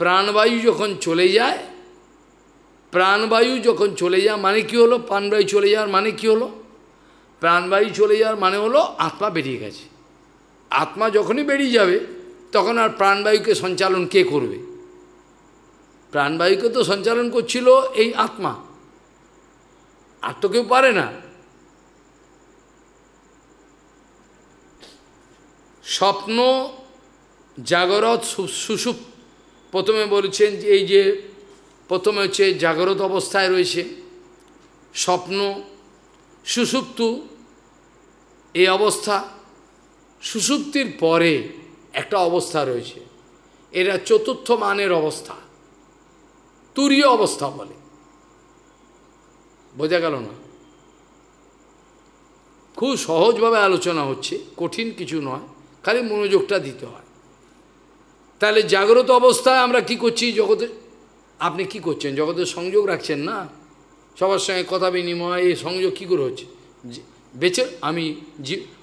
প্রাণবায়ু যখন চলে যায় প্রাণবায়ু যখন চলে যায় মানে কি হলো প্রাণবায়ু চলে যাওয়ার মানে কি হলো প্রাণবায়ু চলে যাওয়ার মানে হলো আত্মা বেরিয়ে গেছে আত্মা যখনই বেরিয়ে যাবে তখন আর প্রাণবায়ুকে সঞ্চালন কে করবে প্রাণবায়ুকে তো সঞ্চালন করছিল এই আত্মা আর তো কেউ পারে না স্বপ্ন জাগরত সুসুপ প্রথমে বলছেন যে এই যে প্রথমে হচ্ছে জাগ্রত অবস্থায় রয়েছে স্বপ্ন সুসুপ্ত এই অবস্থা সুসুপ্তির পরে একটা অবস্থা রয়েছে এটা চতুর্থ মানের অবস্থা তুরীয় অবস্থা বলে বোঝা গেল না খুব সহজভাবে আলোচনা হচ্ছে কঠিন কিছু নয় খালি মনোযোগটা দিতে হয় তাহলে জাগ্রত অবস্থায় আমরা কি করছি জগতে আপনি কি করছেন জগতের সংযোগ রাখছেন না সবার সঙ্গে কথা বিনিময় এই সংযোগ কী করে হচ্ছে বেঁচে আমি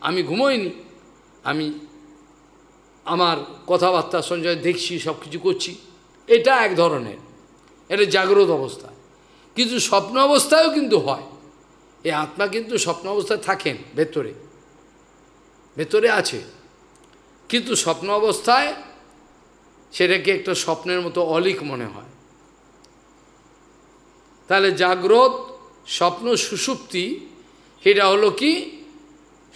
আমি ঘুমোইনি আমি আমার কথাবার্তা সঞ্চয় দেখছি সব কিছু করছি এটা এক ধরনের এটা জাগ্রত অবস্থা কিন্তু স্বপ্ন অবস্থায়ও কিন্তু হয় এই আত্মা কিন্তু স্বপ্ন অবস্থায় থাকেন ভেতরে ভেতরে আছে কিন্তু স্বপ্ন অবস্থায় সেটাকে একটা স্বপ্নের মতো অলিক মনে হয় তাহলে জাগ্রত স্বপ্ন সুষুপ্তি সেটা হলো কি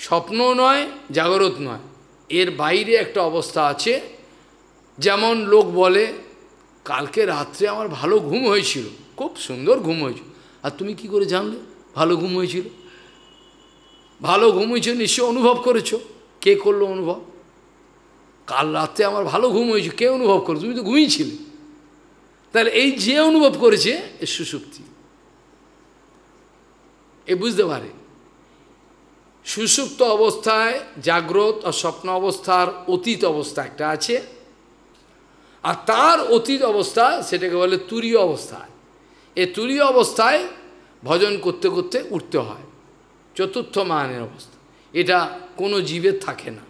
স্বপ্ন নয় জাগ্রত নয় এর বাইরে একটা অবস্থা আছে যেমন লোক বলে কালকে রাত্রে আমার ভালো ঘুম হয়েছিল খুব সুন্দর ঘুম হয়েছিল আর তুমি কি করে জানলে ভালো ঘুম হয়েছিল ভালো ঘুম হয়েছে নিশ্চয় অনুভব করেছ কে করলো অনুভব কাল রাত্রে আমার ভালো ঘুম হয়েছে কে অনুভব করো তুমি তো ঘুমিয়েছিলে তাহলে এই যে অনুভব করেছে এ সুসুপ্তি এ বুঝতে পারে সুসুপ্ত অবস্থায় জাগ্রত আর স্বপ্ন অবস্থার অতীত অবস্থা একটা আছে আর তার অতীত অবস্থা সেটাকে বলে তুরীয় অবস্থা এ তুরীয় অবস্থায় ভজন করতে করতে উঠতে হয় চতুর্থ মানের অবস্থা এটা কোনো জীবের থাকে না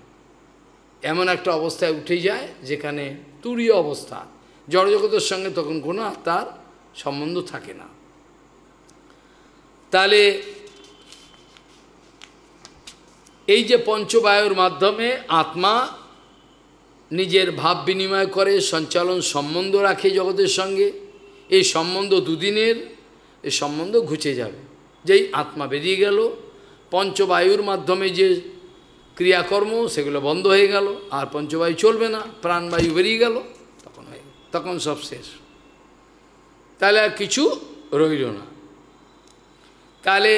এমন একটা অবস্থায় উঠে যায় যেখানে তুরীয় অবস্থা জড়জগতের সঙ্গে তখন কোনো তার সম্বন্ধ থাকে না তাহলে এই যে পঞ্চবায়ুর মাধ্যমে আত্মা নিজের ভাব বিনিময় করে সঞ্চালন সম্বন্ধ রাখে জগতের সঙ্গে এই সম্বন্ধ দুদিনের এই সম্বন্ধ ঘুচে যাবে যেই আত্মা বেরিয়ে গেল পঞ্চবায়ুর মাধ্যমে যে ক্রিয়াকর্ম সেগুলো বন্ধ হয়ে গেল আর পঞ্চবায়ু চলবে না প্রাণবায়ু বেরিয়ে গেল তখন সব শেষ তাহলে আর কিছু রইল না তাহলে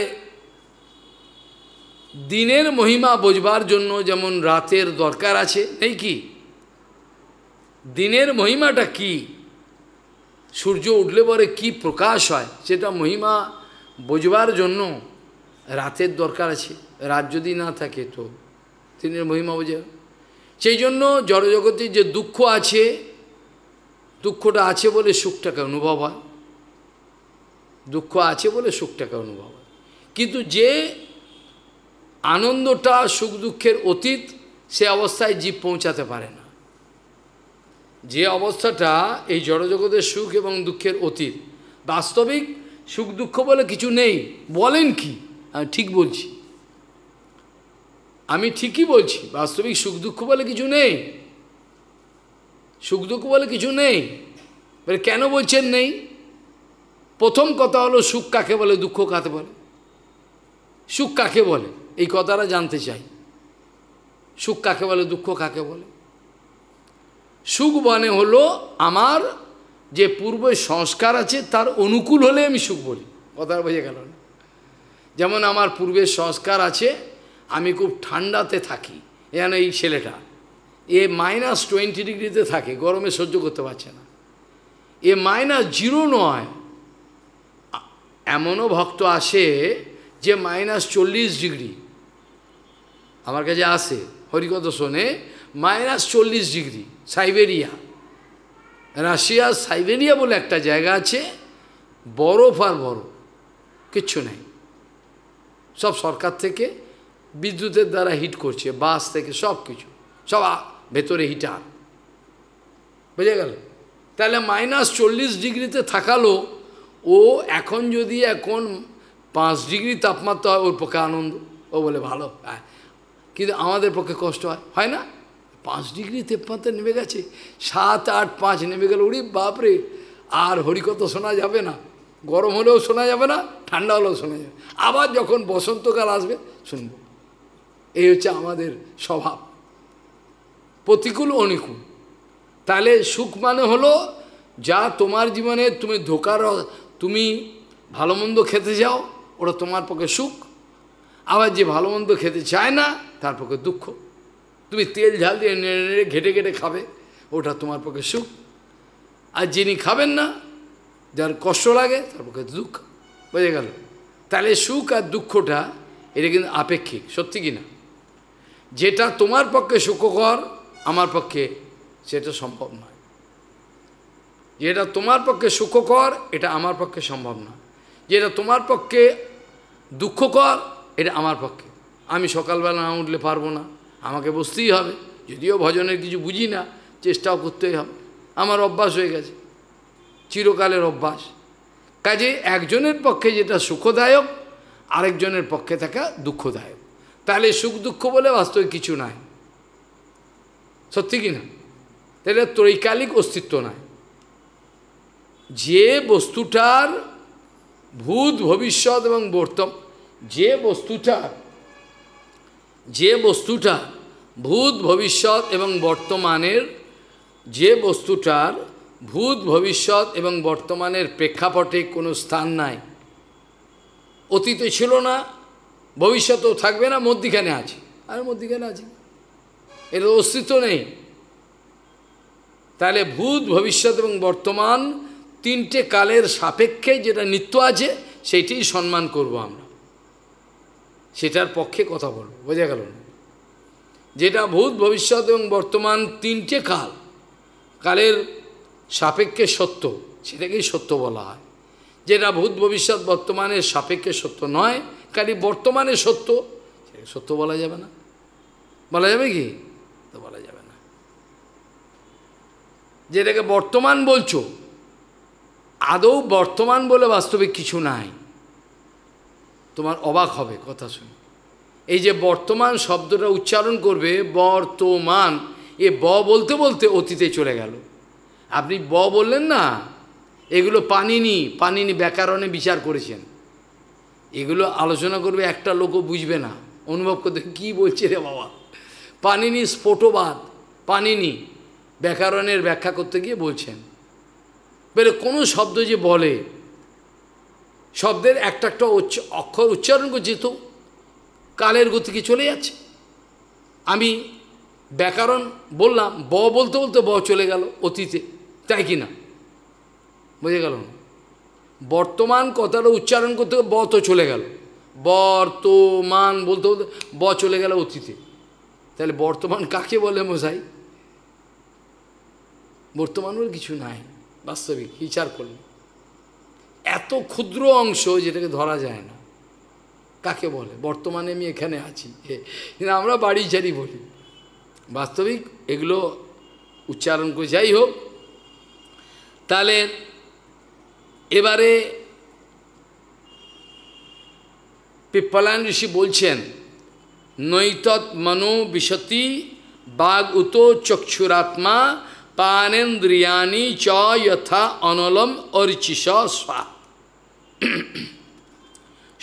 দিনের মহিমা বোঝবার জন্য যেমন রাতের দরকার আছে নেই কি দিনের মহিমাটা কি সূর্য উঠলে পরে কি প্রকাশ হয় সেটা মহিমা বোঝবার জন্য রাতের দরকার আছে রাত যদি না থাকে তো দিনের মহিমা বোঝা সেই জন্য জড়জগতের যে দুঃখ আছে দুঃখটা আছে বলে সুখটাকে অনুভব হয় দুঃখ আছে বলে সুখটাকে অনুভব হয় কিন্তু যে আনন্দটা সুখ দুঃখের অতীত সে অবস্থায় জীব পৌঁছাতে পারে না যে অবস্থাটা এই জড়জগতের সুখ এবং দুঃখের অতীত বাস্তবিক সুখ দুঃখ বলে কিছু নেই বলেন কি আমি ঠিক বলছি আমি ঠিকই বলছি বাস্তবিক সুখ দুঃখ বলে কিছু নেই সুখ দুঃখ বলে কিছু নেই এবারে কেন বলছেন নেই প্রথম কথা হলো সুখ কাকে বলে দুঃখ কাকে বলে সুখ কাকে বলে এই কথাটা জানতে চাই সুখ কাকে বলে দুঃখ কাকে বলে সুখ মানে হলো আমার যে পূর্ব সংস্কার আছে তার অনুকূল হলে আমি সুখ বলি কথা বোঝা গেল না যেমন আমার পূর্বের সংস্কার আছে আমি খুব ঠান্ডাতে থাকি যেন এই ছেলেটা এ মাইনাস টোয়েন্টি ডিগ্রিতে থাকে গরমে সহ্য করতে পারছে না এ মাইনাস জিরো নয় এমনও ভক্ত আসে যে মাইনাস চল্লিশ ডিগ্রি আমার কাছে আসে হরিকথা শোনে মাইনাস চল্লিশ ডিগ্রি সাইবেরিয়া রাশিয়া সাইবেরিয়া বলে একটা জায়গা আছে বরফ আর বরফ কিচ্ছু নেই সব সরকার থেকে বিদ্যুতের দ্বারা হিট করছে বাস থেকে সব কিছু সব ভেতরে হিটার বুঝে গেল তাহলে মাইনাস চল্লিশ ডিগ্রিতে থাকালো ও এখন যদি এখন পাঁচ ডিগ্রি তাপমাত্রা হয় ওর পক্ষে আনন্দ ও বলে ভালো হ্যাঁ। কিন্তু আমাদের পক্ষে কষ্ট হয় হয় না পাঁচ ডিগ্রি তাপমাত্রা নেমে গেছে সাত আট পাঁচ নেমে গেল উড়ি বাপরে আর হরিকত শোনা যাবে না গরম হলেও শোনা যাবে না ঠান্ডা হলেও শোনা যাবে আবার যখন বসন্তকাল আসবে শুনব এই হচ্ছে আমাদের স্বভাব প্রতিকূল অনুকূল তাহলে সুখ মানে হলো যা তোমার জীবনে তুমি ধোকার তুমি ভালো মন্দ খেতে যাও ওটা তোমার পক্ষে সুখ আবার যে ভালো মন্দ খেতে চায় না তার পক্ষে দুঃখ তুমি তেল ঝাল দিয়ে নেড়ে নেড়ে ঘেটে ঘেটে খাবে ওটা তোমার পক্ষে সুখ আর যিনি খাবেন না যার কষ্ট লাগে তার পক্ষে দুঃখ বোঝা গেল তাহলে সুখ আর দুঃখটা এটা কিন্তু আপেক্ষিক সত্যি কিনা যেটা তোমার পক্ষে সুখকর আমার পক্ষে সেটা সম্ভব নয় যেটা তোমার পক্ষে সুখকর এটা আমার পক্ষে সম্ভব নয় যেটা তোমার পক্ষে দুঃখকর এটা আমার পক্ষে আমি সকালবেলা না উঠলে পারবো না আমাকে বসতেই হবে যদিও ভজনের কিছু বুঝি না চেষ্টাও করতেই হবে আমার অভ্যাস হয়ে গেছে চিরকালের অভ্যাস কাজে একজনের পক্ষে যেটা সুখদায়ক আরেকজনের পক্ষে থাকা দুঃখদায়ক তাহলে সুখ দুঃখ বলে বাস্তবে কিছু নাই সত্যি কি না তাহলে ত্রৈকালিক অস্তিত্ব নয় যে বস্তুটার ভূত ভবিষ্যৎ এবং বর্তম যে বস্তুটা যে বস্তুটা ভূত ভবিষ্যৎ এবং বর্তমানের যে বস্তুটার ভূত ভবিষ্যৎ এবং বর্তমানের প্রেক্ষাপটে কোনো স্থান নাই অতীতে ছিল না ভবিষ্যতেও থাকবে না মধ্যিখানে আছে আর মধ্যিখানে আছে এর অস্তিত্ব নেই তাহলে ভূত ভবিষ্যৎ এবং বর্তমান তিনটে কালের সাপেক্ষে যেটা নিত্য আছে সেইটি সম্মান করব আমরা সেটার পক্ষে কথা বলব বোঝা গেল না যেটা ভূত ভবিষ্যৎ এবং বর্তমান তিনটে কাল কালের সাপেক্ষে সত্য সেটাকেই সত্য বলা হয় যেটা ভূত ভবিষ্যৎ বর্তমানের সাপেক্ষে সত্য নয় খালি বর্তমানে সত্য সত্য বলা যাবে না বলা যাবে কি যেটাকে বর্তমান বলছো আদৌ বর্তমান বলে বাস্তবিক কিছু নাই তোমার অবাক হবে কথা শুনে এই যে বর্তমান শব্দটা উচ্চারণ করবে বর্তমান এ ব বলতে বলতে অতীতে চলে গেল আপনি ব বললেন না এগুলো পানিনি পানিনি ব্যাকরণে বিচার করেছেন এগুলো আলোচনা করবে একটা লোকও বুঝবে না অনুভব করতে কি বলছে রে বাবা পানিনি স্ফোটবাদ পানিনি ব্যাকরণের ব্যাখ্যা করতে গিয়ে বলছেন বলে কোনো শব্দ যে বলে শব্দের একটা একটা উচ্চ অক্ষর উচ্চারণ করছে তো কালের গতিকে চলে যাচ্ছে আমি ব্যাকরণ বললাম ব বলতে বলতে ব চলে গেল অতীতে তাই কি না বুঝে গেল বর্তমান কথাটা উচ্চারণ করতে ব তো চলে গেল বর্তমান বলতে বলতে ব চলে গেল অতীতে তাহলে বর্তমান কাকে বলে মশাই বর্তমানও কিছু নাই বাস্তবিক বিচার করলে এত ক্ষুদ্র অংশ যেটাকে ধরা যায় না কাকে বলে বর্তমানে আমি এখানে আছি কিন্তু আমরা বাড়ি ছাড়ি বলি বাস্তবিক এগুলো উচ্চারণ করে যাই হোক তাহলে এবারে পিপ্পলায়ন ঋষি বলছেন নৈতৎ মনো বিশতি বাগ উত চক্ষুরাত্মা পানেন্দ্রিয়ানি চ যথা অনলম অর্চিস স্বা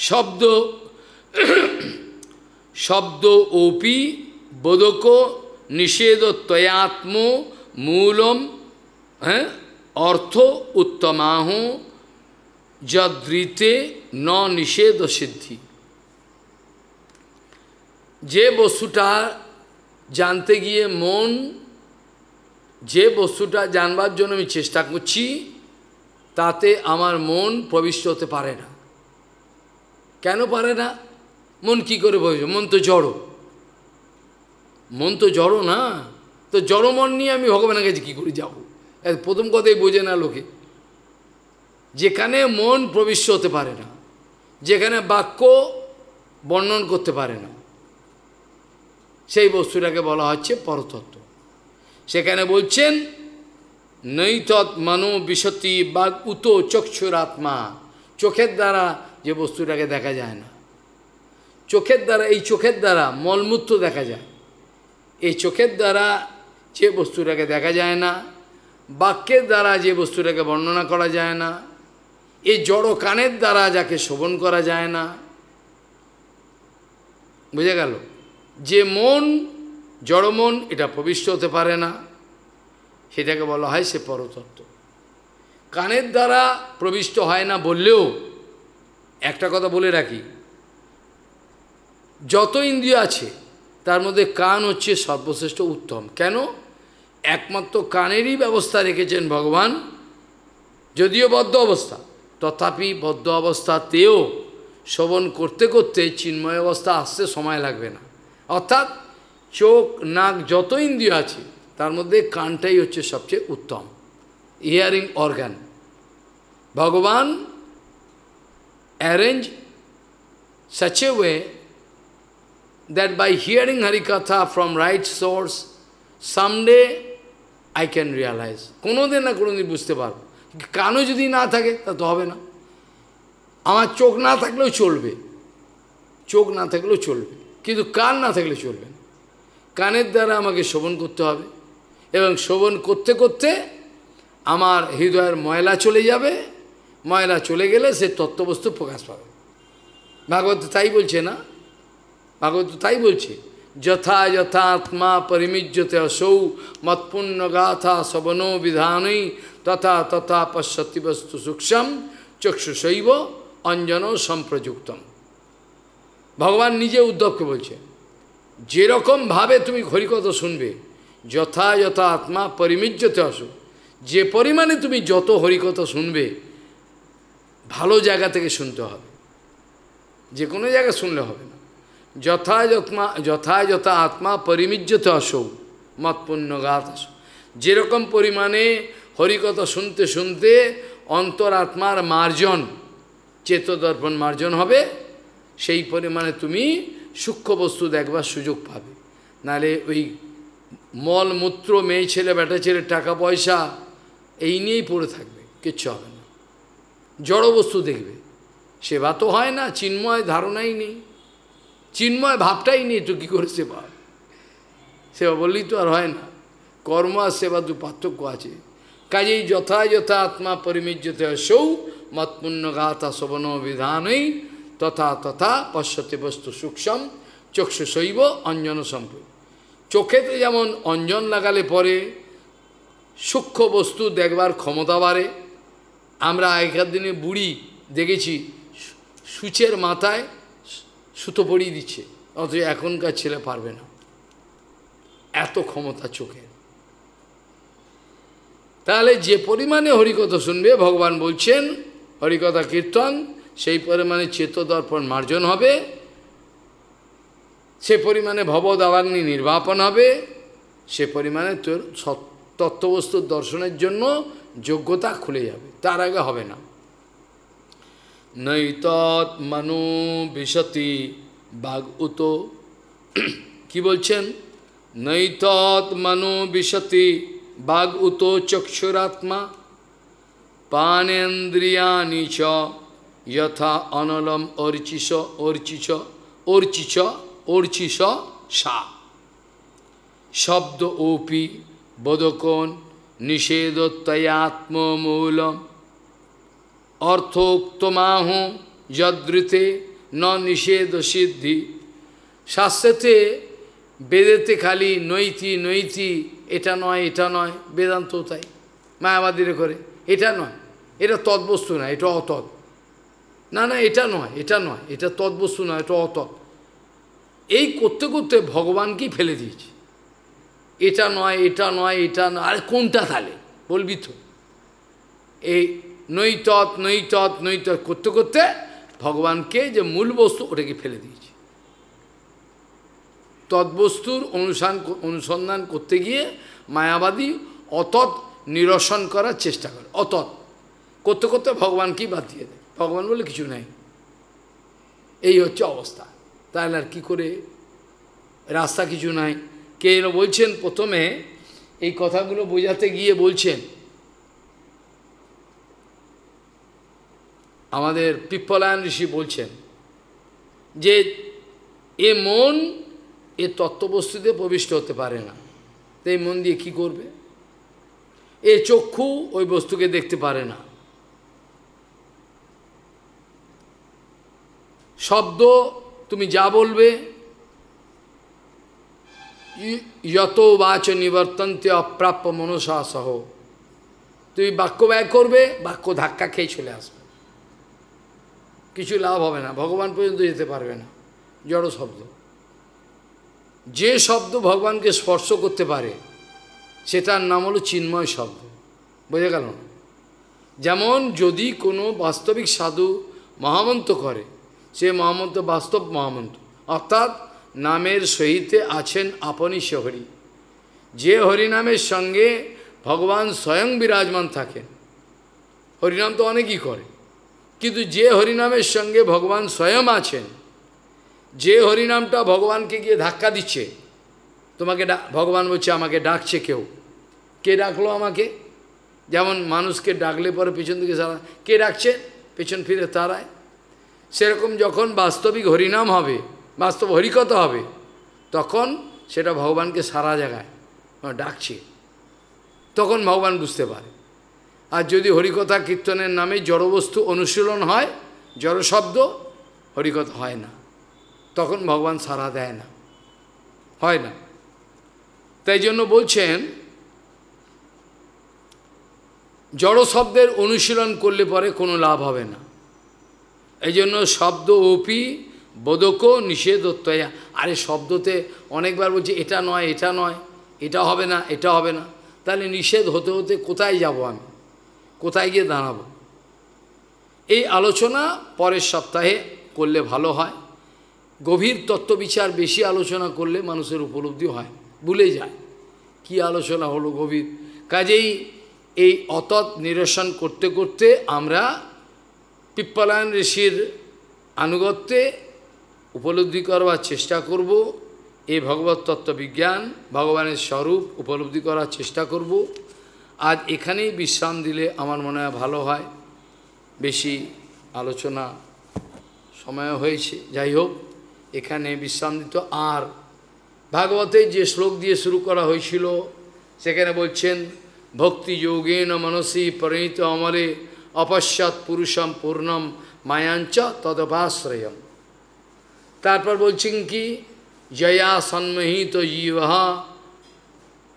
শব্দ শব্দ ওপি বোধক নিষেধ তয়াত্ম মূলম হ্যাঁ অর্থ উত্তমাহ যদৃতে ন নিষেধ সিদ্ধি যে বস্তুটা জানতে গিয়ে মন যে বস্তুটা জানবার জন্য আমি চেষ্টা করছি তাতে আমার মন প্রবিষ্ট হতে পারে না কেন পারে না মন কি করে প্রবিষ্ট মন তো জড়ো মন তো জড়ো না তো জড়ো মন নিয়ে আমি ভগবানের কাছে কী করে যাব প্রথম কথাই বোঝে না লোকে যেখানে মন প্রবিষ্ট হতে পারে না যেখানে বাক্য বর্ণন করতে পারে না সেই বস্তুটাকে বলা হচ্ছে পরতত্ত্ব সেখানে বলছেন নৈতৎ মানো বিশতি বা উত চক্ষুর আত্মা চোখের দ্বারা যে বস্তুটাকে দেখা যায় না চোখের দ্বারা এই চোখের দ্বারা মলমূত্র দেখা যায় এই চোখের দ্বারা যে বস্তুটাকে দেখা যায় না বাক্যের দ্বারা যে বস্তুটাকে বর্ণনা করা যায় না এই জড় কানের দ্বারা যাকে শোভন করা যায় না বুঝে গেল যে মন জড়মন এটা প্রবিষ্ট হতে পারে না সেটাকে বলা হয় সে পরতত্ত্ব কানের দ্বারা প্রবিষ্ট হয় না বললেও একটা কথা বলে রাখি যত ইন্দ্রিয় আছে তার মধ্যে কান হচ্ছে সর্বশ্রেষ্ঠ উত্তম কেন একমাত্র কানেরই ব্যবস্থা রেখেছেন ভগবান যদিও বদ্ধ অবস্থা তথাপি বদ্ধ অবস্থাতেও শ্রবণ করতে করতে চিন্ময় অবস্থা আসতে সময় লাগবে না অর্থাৎ চোখ নাক যত ইন্দ্রিয় আছে তার মধ্যে কানটাই হচ্ছে সবচেয়ে উত্তম hearing organ Bhagavan arrange such a way that by hearing Harikatha from right source, I I can কোনো কোনোদিন না কোনো দিন বুঝতে পারবো কানও যদি না থাকে তা তো হবে না আমার চোখ না থাকলেও চলবে চোখ না থাকলেও চলবে কিন্তু কান না থাকলে চলবে না কানের দ্বারা আমাকে শোভন করতে হবে এবং শোভন করতে করতে আমার হৃদয়ের ময়লা চলে যাবে ময়লা চলে গেলে সে তত্ত্ববস্তু প্রকাশ পাবে ভাগবত তাই বলছে না ভাগবত তাই বলছে যথা যথা আত্মা পরিমিজ্যতে অসৌ মৎপুণ্য গাথা শবন বিধানই তথা তথা পশ্যতি বস্তু সূক্ষ্ম শৈব অঞ্জন সম্প্রযুক্তম ভগবান নিজে উদ্ধবকে বলছে যেরকমভাবে তুমি হরিকথা শুনবে যথা আত্মা পরিমিজ্জতে আসো যে পরিমাণে তুমি যত হরিকথা শুনবে ভালো জায়গা থেকে শুনতে হবে যে কোনো জায়গায় শুনলে হবে না যথা যথা আত্মা পরিমিজ্জতে আসো মতপূর্ণ গাত আসো যেরকম পরিমাণে হরিকথা শুনতে শুনতে অন্তর আত্মার মার্জন চেতদর্পণ মার্জন হবে সেই পরিমাণে তুমি সূক্ষ্ম বস্তু দেখবার সুযোগ পাবে নালে ওই মলমূত্র মেয়ে ছেলে বেটা ছেলে টাকা পয়সা এই নিয়েই পড়ে থাকবে কিচ্ছু হবে না জড় বস্তু দেখবে সেবা তো হয় না চিন্ময় ধারণাই নেই চিন্ময় ভাবটাই নেই তো কী করে সেবা সেবা বললেই তো আর হয় না কর্ম আর সেবা দু পার্থক্য আছে কাজেই যথাযথা আত্মা পরিমিজ্যতে সৌ মৎপুণ্য গাথা শোভন বিধানই তথা তথা পশ্যতে বস্তু সূক্ষ্ম চক্ষু শৈব অঞ্জন সম্পূর্ণ চোখেতে যেমন অঞ্জন লাগালে পরে সূক্ষ্ম বস্তু দেখবার ক্ষমতা বাড়ে আমরা আগেকার দিনে বুড়ি দেখেছি সূচের মাথায় সুতো পরিয়ে দিচ্ছে অথচ এখনকার ছেলে পারবে না এত ক্ষমতা চোখের তাহলে যে পরিমাণে হরিকথা শুনবে ভগবান বলছেন হরিকথা কীর্তন সেই পরিমাণে চেতদর্পণ মার্জন হবে সে পরিমাণে ভবদাবাগ্নি নির্বাপন হবে সে পরিমাণে তোর তত্ত্ববস্তুর দর্শনের জন্য যোগ্যতা খুলে যাবে তার আগে হবে না নৈত মনো বিশতি বাগ উত কি বলছেন নৈতৎ মনো বিশতি বাগ উত চক্ষুরাত্মা পানেন্দ্রিয়ানি চ যথা অনলম অর্চিস অর্চিচ অর্চিচ অর্চিস সা শব্দ ওপি বদকোণ নিষেধত্তয়াত্মমূলম অর্থোক্তমাহ যদৃতে ন নিষেধ সিদ্ধি শাস্ত্রেতে বেদেতে খালি নৈতি নৈতি এটা নয় এটা নয় বেদান্ত তাই মায়াবাদীরা করে এটা নয় এটা তৎবস্তু নয় এটা অতৎ না না এটা নয় এটা নয় এটা তৎবস্তু নয় এটা অতৎ এই করতে করতে ভগবানকেই ফেলে দিয়েছি এটা নয় এটা নয় এটা নয় আরে কোনটা তাহলে বলবি তো এই নৈতৎ নৈতৎ নৈতৎ করতে করতে ভগবানকে যে মূল বস্তু ওটাকে ফেলে দিয়েছে তৎবস্তুর অনুসান অনুসন্ধান করতে গিয়ে মায়াবাদী অতৎ নিরসন করার চেষ্টা করে অতৎ করতে করতে ভগবানকেই বাদ দিয়ে দেয় ভগবান বলে কিছু নাই এই হচ্ছে অবস্থা তাহলে আর কী করে রাস্তা কিছু নাই কে বলছেন প্রথমে এই কথাগুলো বোঝাতে গিয়ে বলছেন আমাদের পিপ্পলায়ন ঋষি বলছেন যে এ মন এ তত্ত্ববস্তুতে প্রবিষ্ট হতে পারে না তো এই মন দিয়ে কী করবে এ চক্ষু ওই বস্তুকে দেখতে পারে না শব্দ তুমি যা বলবে যত বাচ নিবর্তন্তে অপ্রাপ্য মনসা সহ তুমি বাক্য ব্যয় করবে বাক্য ধাক্কা খেয়ে চলে আসবে কিছু লাভ হবে না ভগবান পর্যন্ত যেতে পারবে না জড় শব্দ যে শব্দ ভগবানকে স্পর্শ করতে পারে সেটার নাম হলো চিন্ময় শব্দ বোঝা গেল যেমন যদি কোনো বাস্তবিক সাধু মহামন্ত করে সে মহামন্ত্র বাস্তব মহামন্ত্র অর্থাৎ নামের সহিতে আছেন আপনি সে হরি যে হরিনামের সঙ্গে ভগবান স্বয়ং বিরাজমান থাকেন হরিনাম তো অনেকই করে কিন্তু যে হরিনামের সঙ্গে ভগবান স্বয়ং আছেন যে হরিনামটা ভগবানকে গিয়ে ধাক্কা দিচ্ছে তোমাকে ভগবান বলছে আমাকে ডাকছে কেউ কে ডাকলো আমাকে যেমন মানুষকে ডাকলে পরে পেছন দিকে সারা কে ডাকছে পেছন ফিরে তারায় সেরকম যখন বাস্তবিক হরিনাম হবে বাস্তব হরিকথা হবে তখন সেটা ভগবানকে সারা জায়গায় মানে ডাকছে তখন ভগবান বুঝতে পারে আর যদি হরিকথা কীর্তনের নামে জড়বস্তু অনুশীলন হয় জড় শব্দ হরিকথা হয় না তখন ভগবান সারা দেয় না হয় না তাই জন্য বলছেন জড় শব্দের অনুশীলন করলে পরে কোনো লাভ হবে না এই জন্য শব্দ অপি বোধক নিষেধত্তয়া আরে শব্দতে অনেকবার বলছে এটা নয় এটা নয় এটা হবে না এটা হবে না তাহলে নিষেধ হতে হতে কোথায় যাব আমি কোথায় গিয়ে দাঁড়াবো এই আলোচনা পরের সপ্তাহে করলে ভালো হয় গভীর তত্ত্ব বিচার বেশি আলোচনা করলে মানুষের উপলব্ধি হয় ভুলে যায় কি আলোচনা হলো গভীর কাজেই এই অতৎ নিরসন করতে করতে আমরা পিপ্পলায়ন ঋষির আনুগত্যে উপলব্ধি করবার চেষ্টা করব এই ভগবত তত্ত্ব বিজ্ঞান ভগবানের স্বরূপ উপলব্ধি করার চেষ্টা করব আজ এখানেই বিশ্রাম দিলে আমার মনে হয় ভালো হয় বেশি আলোচনা সময় হয়েছে যাই হোক এখানে বিশ্রাম দিত আর ভাগবতে যে শ্লোক দিয়ে শুরু করা হয়েছিল সেখানে বলছেন ভক্তি যোগেন পরিণীত অমরে অপশ্যাত পুরুষম পূর্ণম মায়াঞ্চ তদপাশ্রয়ম তারপর বলছেন কি জয়া সন্মহিত জীব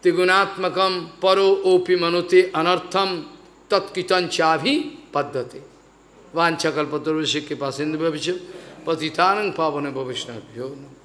ত্রিগুণাত্মকম পরো ওপি মনুতে অনর্থম তৎকিতন চাভি পদ্ধতি वाछकल्पतरुषि कृपा सिंधु पतितानंग पावन भविष्णभ्यो नम